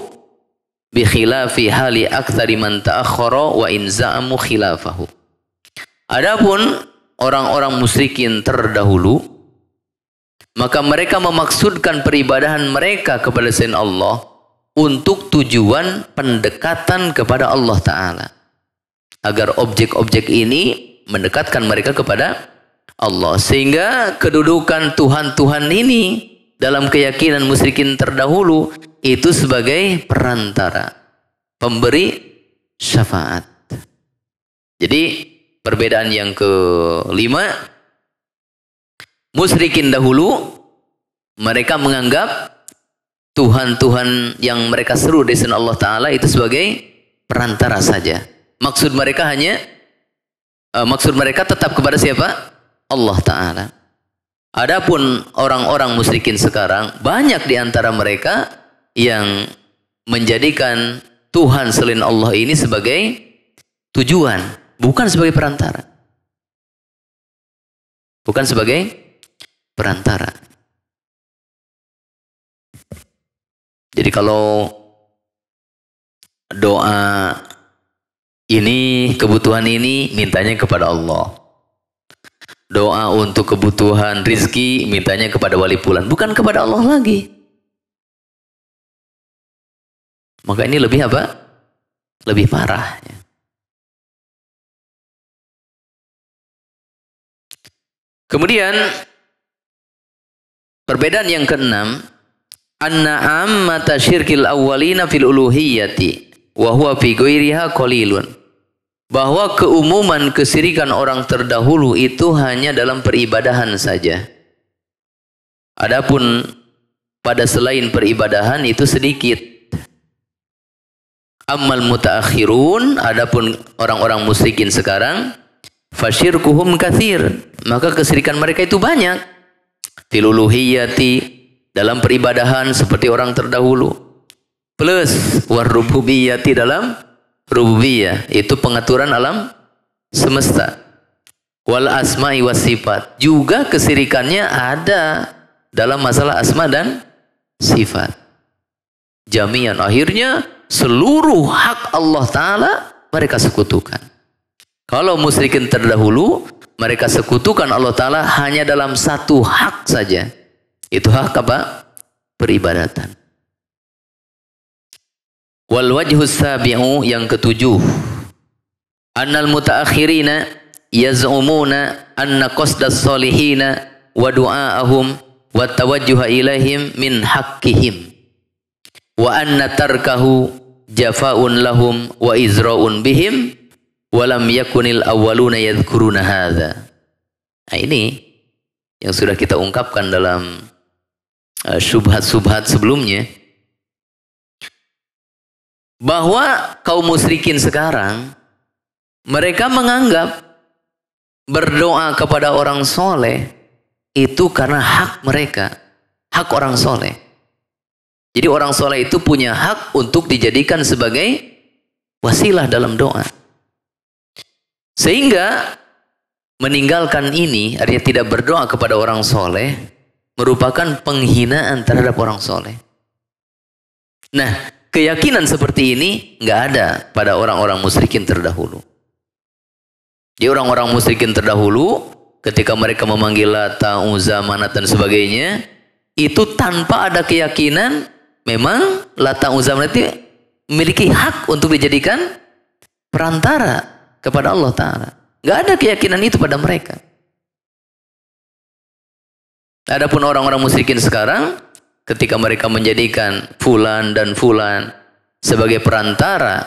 A: bi khilafi hali aktsari man ta'akhkhara wa in za'amu khilafahu Adapun orang-orang musyrikin terdahulu maka mereka memaksudkan peribadahan mereka kepada selain Allah untuk tujuan pendekatan kepada Allah taala agar objek-objek ini mendekatkan mereka kepada Allah sehingga kedudukan Tuhan-Tuhan ini dalam keyakinan musyrikin terdahulu itu sebagai perantara pemberi syafaat. Jadi perbedaan yang kelima musyrikin dahulu mereka menganggap Tuhan-Tuhan yang mereka seru di sana Allah Ta'ala itu sebagai perantara saja. Maksud mereka hanya uh, maksud mereka tetap kepada siapa? Allah taala. Adapun orang-orang musyrikin sekarang banyak di antara mereka yang menjadikan Tuhan selain Allah ini sebagai tujuan, bukan sebagai perantara.
B: Bukan sebagai perantara.
A: Jadi kalau doa ini kebutuhan ini mintanya kepada Allah doa untuk kebutuhan rizki mintanya kepada wali pulan bukan kepada Allah lagi maka ini lebih apa lebih
B: parah ya.
A: kemudian perbedaan yang keenam anna ammata syirkil awwalina fil uluhiyati wahwa fi ghairiha Bahwa keumuman kesirikan orang terdahulu itu hanya dalam peribadahan saja. Adapun pada selain peribadahan itu sedikit. Ammal mutaakhirun, adapun orang-orang musyrikin sekarang, fasyirkuhum kathir. Maka kesirikan mereka itu banyak. Filuluhiyati, dalam peribadahan seperti orang terdahulu plus warububiyati dalam rububiyah itu pengaturan alam semesta wal asma'i was sifat juga kesirikannya ada dalam masalah asma dan sifat jamian akhirnya seluruh hak Allah taala mereka sekutukan kalau musyrikin terdahulu mereka sekutukan Allah taala hanya dalam satu hak saja itu hak apa peribadatan Wal wajhus sabi'u yang ketujuh. Annal mutaakhirina yaz'umuna anna qasdas solihina wa du'aahum wa tawajjuha ilaihim min haqqihim wa anna tarkahu jafa'un lahum wa izra'un bihim walam yakunil awwaluna yadhkuruna hadha. Nah ini yang sudah kita ungkapkan dalam uh, subhat-subhat sebelumnya bahwa kaum musyrikin sekarang mereka menganggap berdoa kepada orang soleh itu karena hak mereka, hak orang soleh. Jadi orang soleh itu punya hak untuk dijadikan sebagai wasilah dalam doa. Sehingga meninggalkan ini, artinya tidak berdoa kepada orang soleh, merupakan penghinaan terhadap orang soleh. Nah, Keyakinan seperti ini nggak ada pada orang-orang musyrikin terdahulu. Jadi orang-orang musyrikin terdahulu ketika mereka memanggil Lata, Uzza, Manat dan sebagainya itu tanpa ada keyakinan memang Lata, Uzza, Manat itu memiliki hak untuk dijadikan perantara kepada Allah Ta'ala. Nggak ada keyakinan itu pada mereka. Adapun orang-orang musyrikin sekarang ketika mereka menjadikan fulan dan fulan sebagai perantara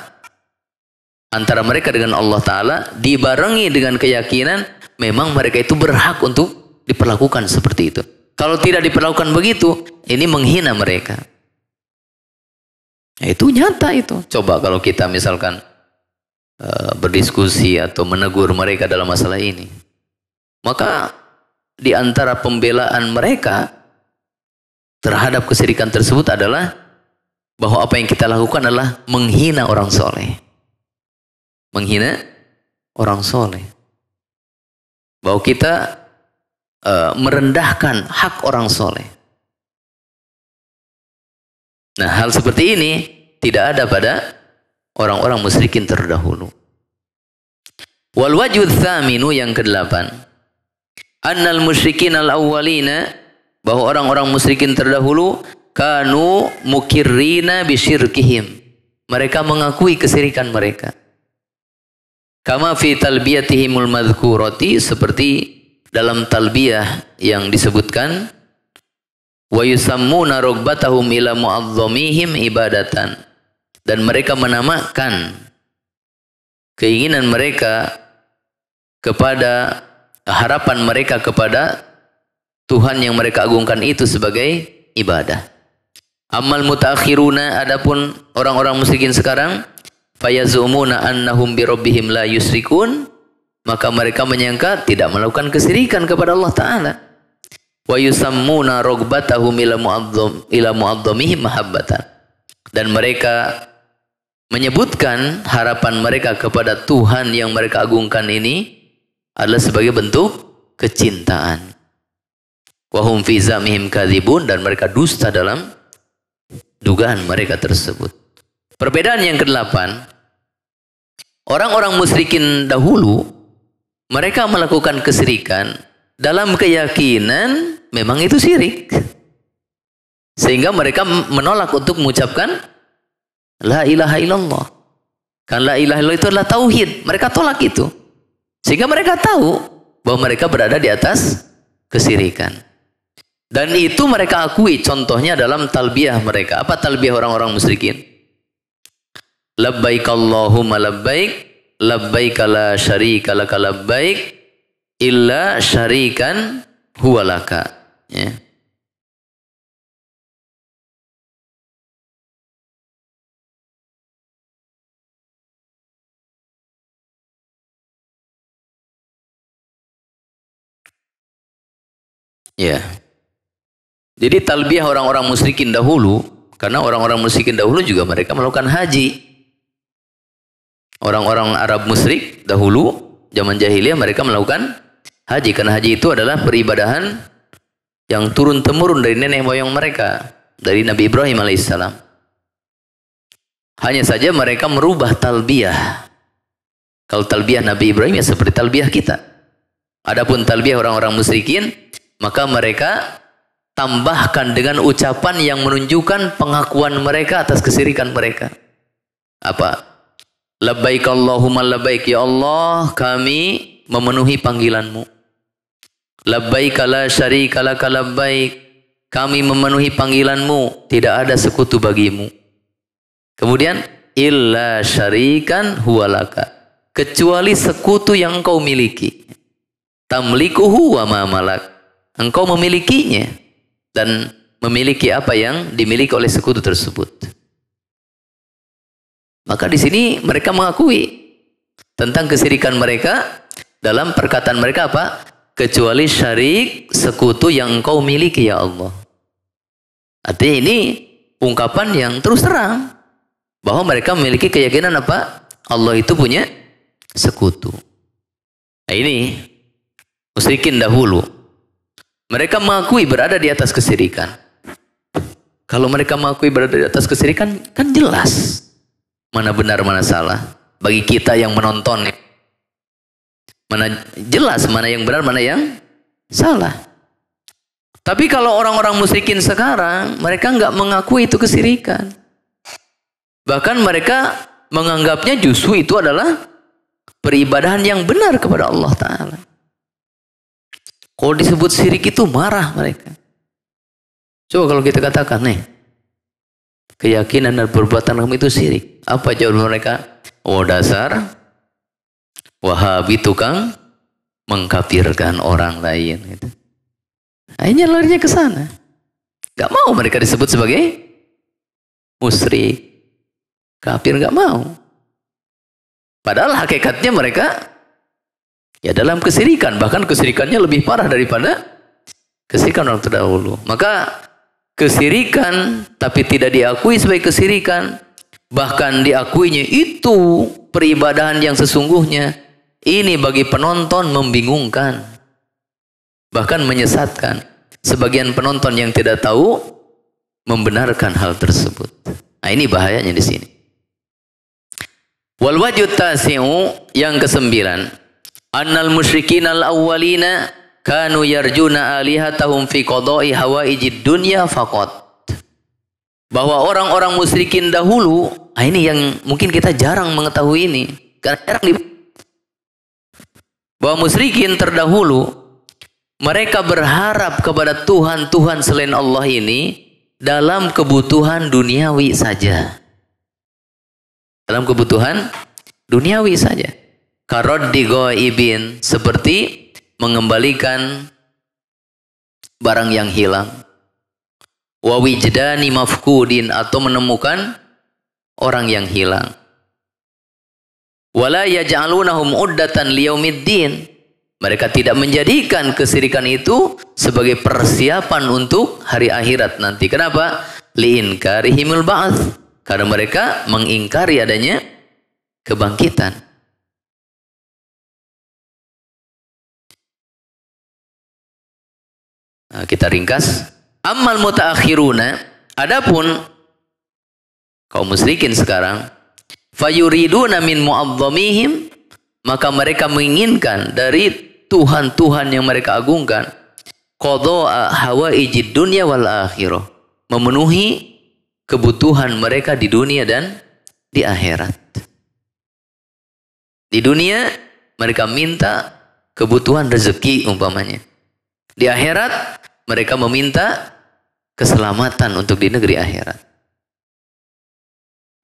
A: antara mereka dengan Allah Ta'ala dibarengi dengan keyakinan memang mereka itu berhak untuk diperlakukan seperti itu. Kalau tidak diperlakukan begitu, ini menghina mereka. Ya, itu nyata itu. Coba kalau kita misalkan eh, berdiskusi atau menegur mereka dalam masalah ini. Maka di antara pembelaan mereka terhadap kesirikan tersebut adalah bahwa apa yang kita lakukan adalah menghina orang soleh. Menghina orang soleh. Bahwa kita e, merendahkan hak orang soleh. Nah hal seperti ini tidak ada pada orang-orang musyrikin terdahulu. Wal wajud thaminu yang kedelapan. Annal musyrikin al-awwalina bahwa orang-orang musyrikin terdahulu kanu mukirrina bisyirkihim. Mereka mengakui kesirikan mereka. Kama fi talbiyatihimul madhkurati seperti dalam talbiyah yang disebutkan wa yusammuna rukbatahum ila mu'azzamihim ibadatan dan mereka menamakan keinginan mereka kepada harapan mereka kepada Tuhan yang mereka agungkan itu sebagai ibadah. Amal mutakhiruna, adapun orang-orang musyrikin sekarang fayazumuna annahum bi rabbihim la yusrikun maka mereka menyangka tidak melakukan kesirikan kepada Allah taala. Wa yusammuna rugbatahum ila mu'azzam ila mu'azzamihim mahabbatan. Dan mereka menyebutkan harapan mereka kepada Tuhan yang mereka agungkan ini adalah sebagai bentuk kecintaan. Wahum fi zamihim kadhibun dan mereka dusta dalam dugaan mereka tersebut. Perbedaan yang kedelapan, orang-orang musyrikin dahulu mereka melakukan kesirikan dalam keyakinan memang itu sirik Sehingga mereka menolak untuk mengucapkan la ilaha illallah. Kan la ilaha illallah itu adalah tauhid. Mereka tolak itu. Sehingga mereka tahu bahwa mereka berada di atas kesirikan. Dan itu mereka akui contohnya dalam talbiyah mereka. Apa talbiyah orang-orang musyrikin? Labbaik Allahumma labbaik labbaik la syarika laka labbaik illa syarikan huwalaka. Ya. Yeah. Jadi talbiyah orang-orang musyrikin dahulu, karena orang-orang musyrikin dahulu juga mereka melakukan haji. Orang-orang Arab musyrik dahulu, zaman jahiliyah mereka melakukan haji. Karena haji itu adalah peribadahan yang turun-temurun dari nenek moyang mereka. Dari Nabi Ibrahim alaihissalam. Hanya saja mereka merubah talbiyah. Kalau talbiyah Nabi Ibrahim ya seperti talbiyah kita. Adapun talbiyah orang-orang musyrikin, maka mereka tambahkan dengan ucapan yang menunjukkan pengakuan mereka atas kesirikan mereka. Apa? Labbaik Allahumma labbaik ya Allah, kami memenuhi panggilanmu. Labbaik la syarika lak labbaik. Kami memenuhi panggilanmu, tidak ada sekutu bagimu. Kemudian illa syarikan huwalaka. Kecuali sekutu yang engkau miliki. Tamlikuhu wa ma malak. Engkau memilikinya dan memiliki apa yang dimiliki oleh sekutu tersebut. Maka di sini mereka mengakui tentang kesirikan mereka dalam perkataan mereka apa? Kecuali syarik sekutu yang engkau miliki ya Allah. Artinya ini ungkapan yang terus terang bahwa mereka memiliki keyakinan apa? Allah itu punya sekutu. Nah, ini musrikin dahulu mereka mengakui berada di atas kesirikan. Kalau mereka mengakui berada di atas kesirikan, kan jelas mana benar mana salah bagi kita yang menonton. Mana jelas mana yang benar mana yang salah. Tapi kalau orang-orang musyrikin sekarang, mereka nggak mengakui itu kesirikan. Bahkan mereka menganggapnya justru itu adalah peribadahan yang benar kepada Allah Ta'ala. Kalau disebut sirik itu marah mereka. Coba kalau kita katakan nih, keyakinan dan perbuatan kamu itu sirik. Apa jawaban mereka? Oh dasar, wahabi tukang mengkafirkan orang lain. Gitu. Akhirnya larinya ke sana. Gak mau mereka disebut sebagai
B: musri Kafir gak mau.
A: Padahal hakikatnya mereka Ya dalam kesirikan, bahkan kesirikannya lebih parah daripada kesirikan orang terdahulu. Maka kesirikan tapi tidak diakui sebagai kesirikan, bahkan diakuinya itu peribadahan yang sesungguhnya. Ini bagi penonton membingungkan, bahkan menyesatkan. Sebagian penonton yang tidak tahu membenarkan hal tersebut. Nah ini bahayanya di sini. Wal wajud tasi'u yang kesembilan annal musyrikin al awwalina kanu yarjuna alihatahum fi qada'i hawaijid dunya faqat bahwa orang-orang musyrikin dahulu nah ini yang mungkin kita jarang mengetahui ini karena jarang di bahwa musyrikin terdahulu mereka berharap kepada Tuhan-Tuhan selain Allah ini dalam kebutuhan duniawi saja. Dalam kebutuhan duniawi saja karod digo ibin seperti mengembalikan barang yang hilang. Wawijdani mafkudin atau menemukan orang yang hilang. Wala yaj'alunahum uddatan liyaumiddin. Mereka tidak menjadikan kesirikan itu sebagai persiapan untuk hari akhirat nanti. Kenapa? Liinkarihimul baath Karena mereka mengingkari adanya kebangkitan. Nah, kita ringkas. Ammal mutaakhiruna, adapun kaum musyrikin sekarang, fayuriduna min mu'azzamihim, maka mereka menginginkan dari Tuhan-Tuhan yang mereka agungkan, hawa ijid dunya wal akhirah, memenuhi kebutuhan mereka di dunia dan di akhirat. Di dunia mereka minta kebutuhan rezeki umpamanya di akhirat mereka meminta keselamatan untuk di negeri akhirat.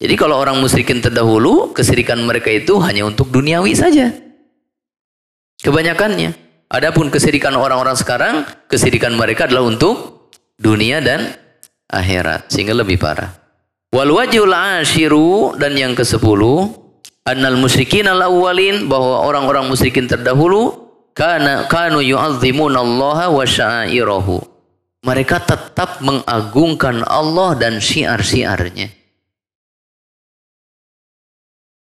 A: Jadi kalau orang musyrikin terdahulu, kesirikan mereka itu hanya untuk duniawi saja. Kebanyakannya. Adapun kesirikan orang-orang sekarang, kesirikan mereka adalah untuk dunia dan akhirat. Sehingga lebih parah. Wal wajhul ashiru dan yang ke sepuluh. Annal musyrikin al walin bahwa orang-orang musyrikin terdahulu Kana kanu yu'azzimuna Allah wa sya'irahu. Mereka tetap mengagungkan Allah dan syiar-syiarnya.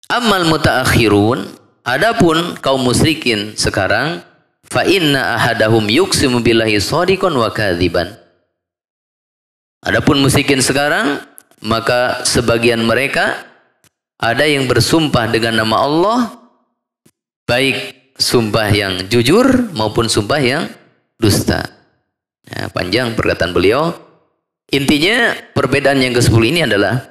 A: Amal mutaakhirun, adapun kaum musyrikin sekarang, fa inna ahadahum yuksimu billahi sadiqan wa kadziban. Adapun musyrikin sekarang, maka sebagian mereka ada yang bersumpah dengan nama Allah baik sumpah yang jujur maupun sumpah yang dusta. Nah, panjang perkataan beliau. Intinya perbedaan yang ke-10 ini adalah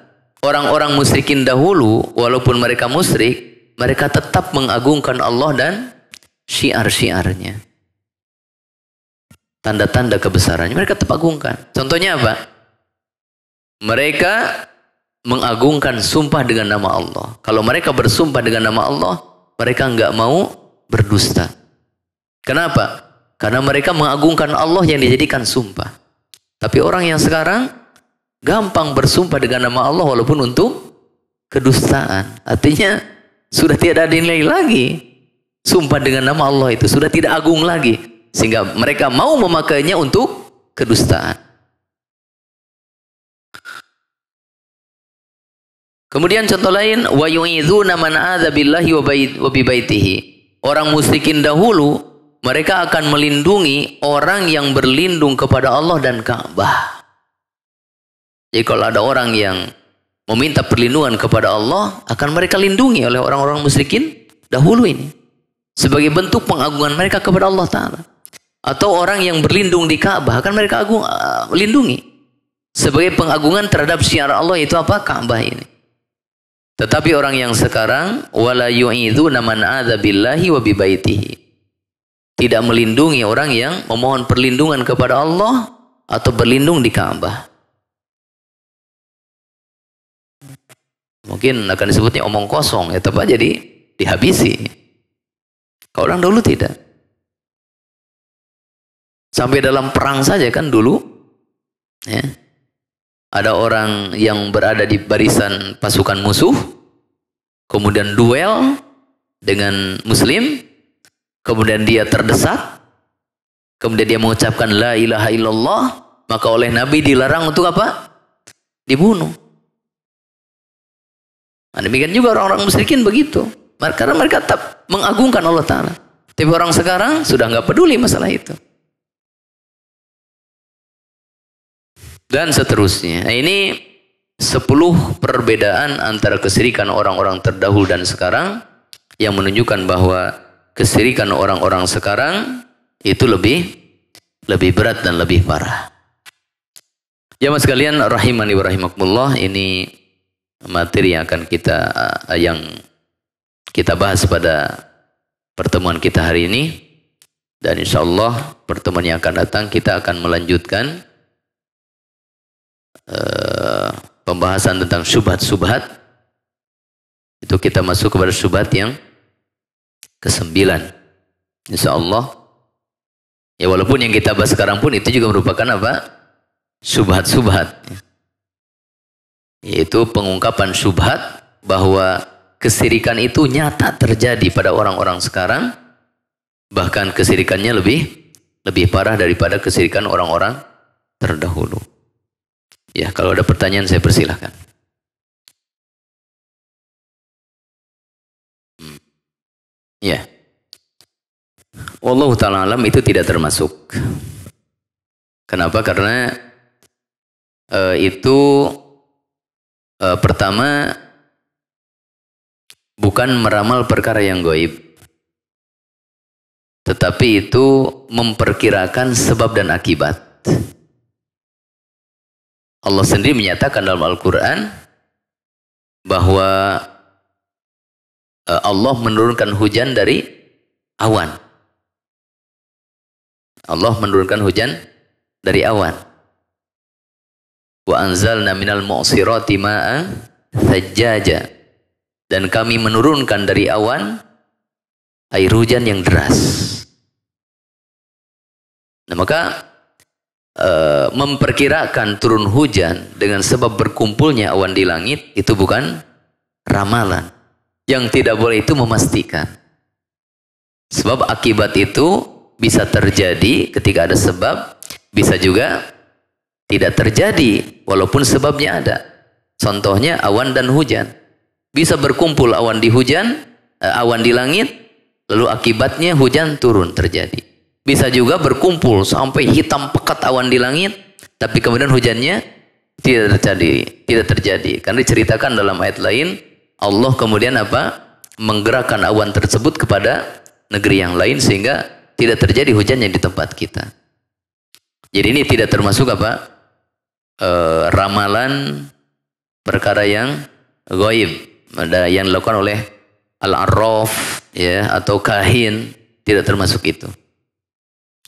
A: orang-orang musyrikin dahulu walaupun mereka musyrik, mereka tetap mengagungkan Allah dan syiar-syiarnya. Tanda-tanda kebesarannya mereka tetap agungkan. Contohnya apa? Mereka mengagungkan sumpah dengan nama Allah. Kalau mereka bersumpah dengan nama Allah, mereka nggak mau berdusta. Kenapa? Karena mereka mengagungkan Allah yang dijadikan sumpah. Tapi orang yang sekarang gampang bersumpah dengan nama Allah walaupun untuk kedustaan. Artinya sudah tidak ada nilai lagi. Sumpah dengan nama Allah itu sudah tidak agung lagi. Sehingga mereka mau memakainya untuk kedustaan. Kemudian contoh lain wa yu'idzu man 'adza billahi wa baitihi orang musyrikin dahulu mereka akan melindungi orang yang berlindung kepada Allah dan Ka'bah. Jadi kalau ada orang yang meminta perlindungan kepada Allah, akan mereka lindungi oleh orang-orang musyrikin dahulu ini. Sebagai bentuk pengagungan mereka kepada Allah Ta'ala. Atau orang yang berlindung di Ka'bah, akan mereka agung, uh, lindungi. Sebagai pengagungan terhadap syiar Allah itu apa? Ka'bah ini. Tetapi orang yang sekarang wala yu'idhu naman billahi wa baitihi. Tidak melindungi orang yang memohon perlindungan kepada Allah atau berlindung di Ka'bah. Mungkin akan disebutnya omong kosong ya tepat jadi
B: dihabisi. Kalau orang dulu tidak.
A: Sampai dalam perang saja kan dulu ya ada orang yang berada di barisan pasukan musuh, kemudian duel dengan muslim, kemudian dia terdesak, kemudian dia mengucapkan la ilaha illallah, maka oleh Nabi dilarang untuk apa? Dibunuh. Nah, demikian juga orang-orang musyrikin begitu. Karena mereka tetap mengagungkan Allah Ta'ala. Tapi orang sekarang sudah nggak peduli masalah itu. dan seterusnya. Nah, ini sepuluh perbedaan antara kesirikan orang-orang terdahulu dan sekarang yang menunjukkan bahwa kesirikan orang-orang sekarang itu lebih lebih berat dan lebih parah. Jamaah ya, sekalian rahimani wa rahimakumullah, ini materi yang akan kita eh, yang kita bahas pada pertemuan kita hari ini. Dan insyaallah pertemuan yang akan datang kita akan melanjutkan Eh, pembahasan tentang subhat-subhat itu kita masuk kepada subhat yang kesembilan insya Allah ya walaupun yang kita bahas sekarang pun itu juga merupakan apa subhat-subhat yaitu pengungkapan subhat bahwa kesirikan itu nyata terjadi pada orang-orang sekarang bahkan kesirikannya lebih lebih parah daripada kesirikan orang-orang terdahulu. Ya, kalau ada pertanyaan
B: saya persilahkan.
A: Ya. Allah ta'ala alam itu tidak termasuk. Kenapa? Karena e, itu e, pertama bukan meramal perkara yang goib tetapi itu memperkirakan sebab dan akibat. Allah sendiri menyatakan
B: dalam Al-Quran bahwa eh, Allah
A: menurunkan hujan dari awan. Allah menurunkan hujan dari awan. Wa anzalna minal mu'sirati ma'a thajjaja. Dan kami menurunkan dari awan air hujan yang deras. Nah, maka Eh, memperkirakan turun hujan dengan sebab berkumpulnya awan di langit itu bukan ramalan. Yang tidak boleh itu memastikan. Sebab akibat itu bisa terjadi ketika ada sebab, bisa juga tidak terjadi walaupun sebabnya ada. Contohnya awan dan hujan. Bisa berkumpul awan di hujan, eh, awan di langit, lalu akibatnya hujan turun terjadi. Bisa juga berkumpul sampai hitam pekat awan di langit, tapi kemudian hujannya tidak terjadi, tidak terjadi. Karena diceritakan dalam ayat lain, Allah kemudian apa? menggerakkan awan tersebut kepada negeri yang lain sehingga tidak terjadi hujan yang di tempat kita. Jadi ini tidak termasuk apa? E, ramalan perkara yang goib ada yang dilakukan oleh al-arraf ya atau kahin tidak termasuk itu.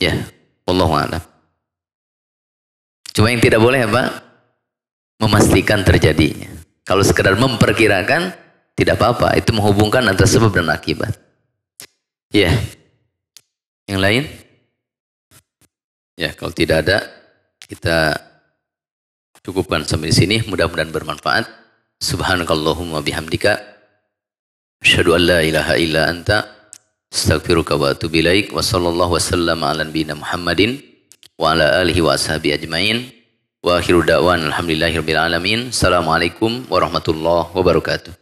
A: Ya, Allah alam. Cuma yang tidak boleh apa? Memastikan terjadinya. Kalau sekedar memperkirakan, tidak apa-apa. Itu menghubungkan antara sebab dan akibat. Ya. Yang lain? Ya, kalau tidak ada, kita cukupkan sampai di sini. Mudah-mudahan bermanfaat. Subhanakallahumma bihamdika. Asyadu an la ilaha illa anta. Astaghfiruka wa atubu ilaik wa sallallahu wasallam ala nabiyyina Muhammadin wa ala alihi wa ashabi ajmain. Wa akhiru da'wan alhamdulillahirabbil alamin. Assalamualaikum warahmatullahi wabarakatuh.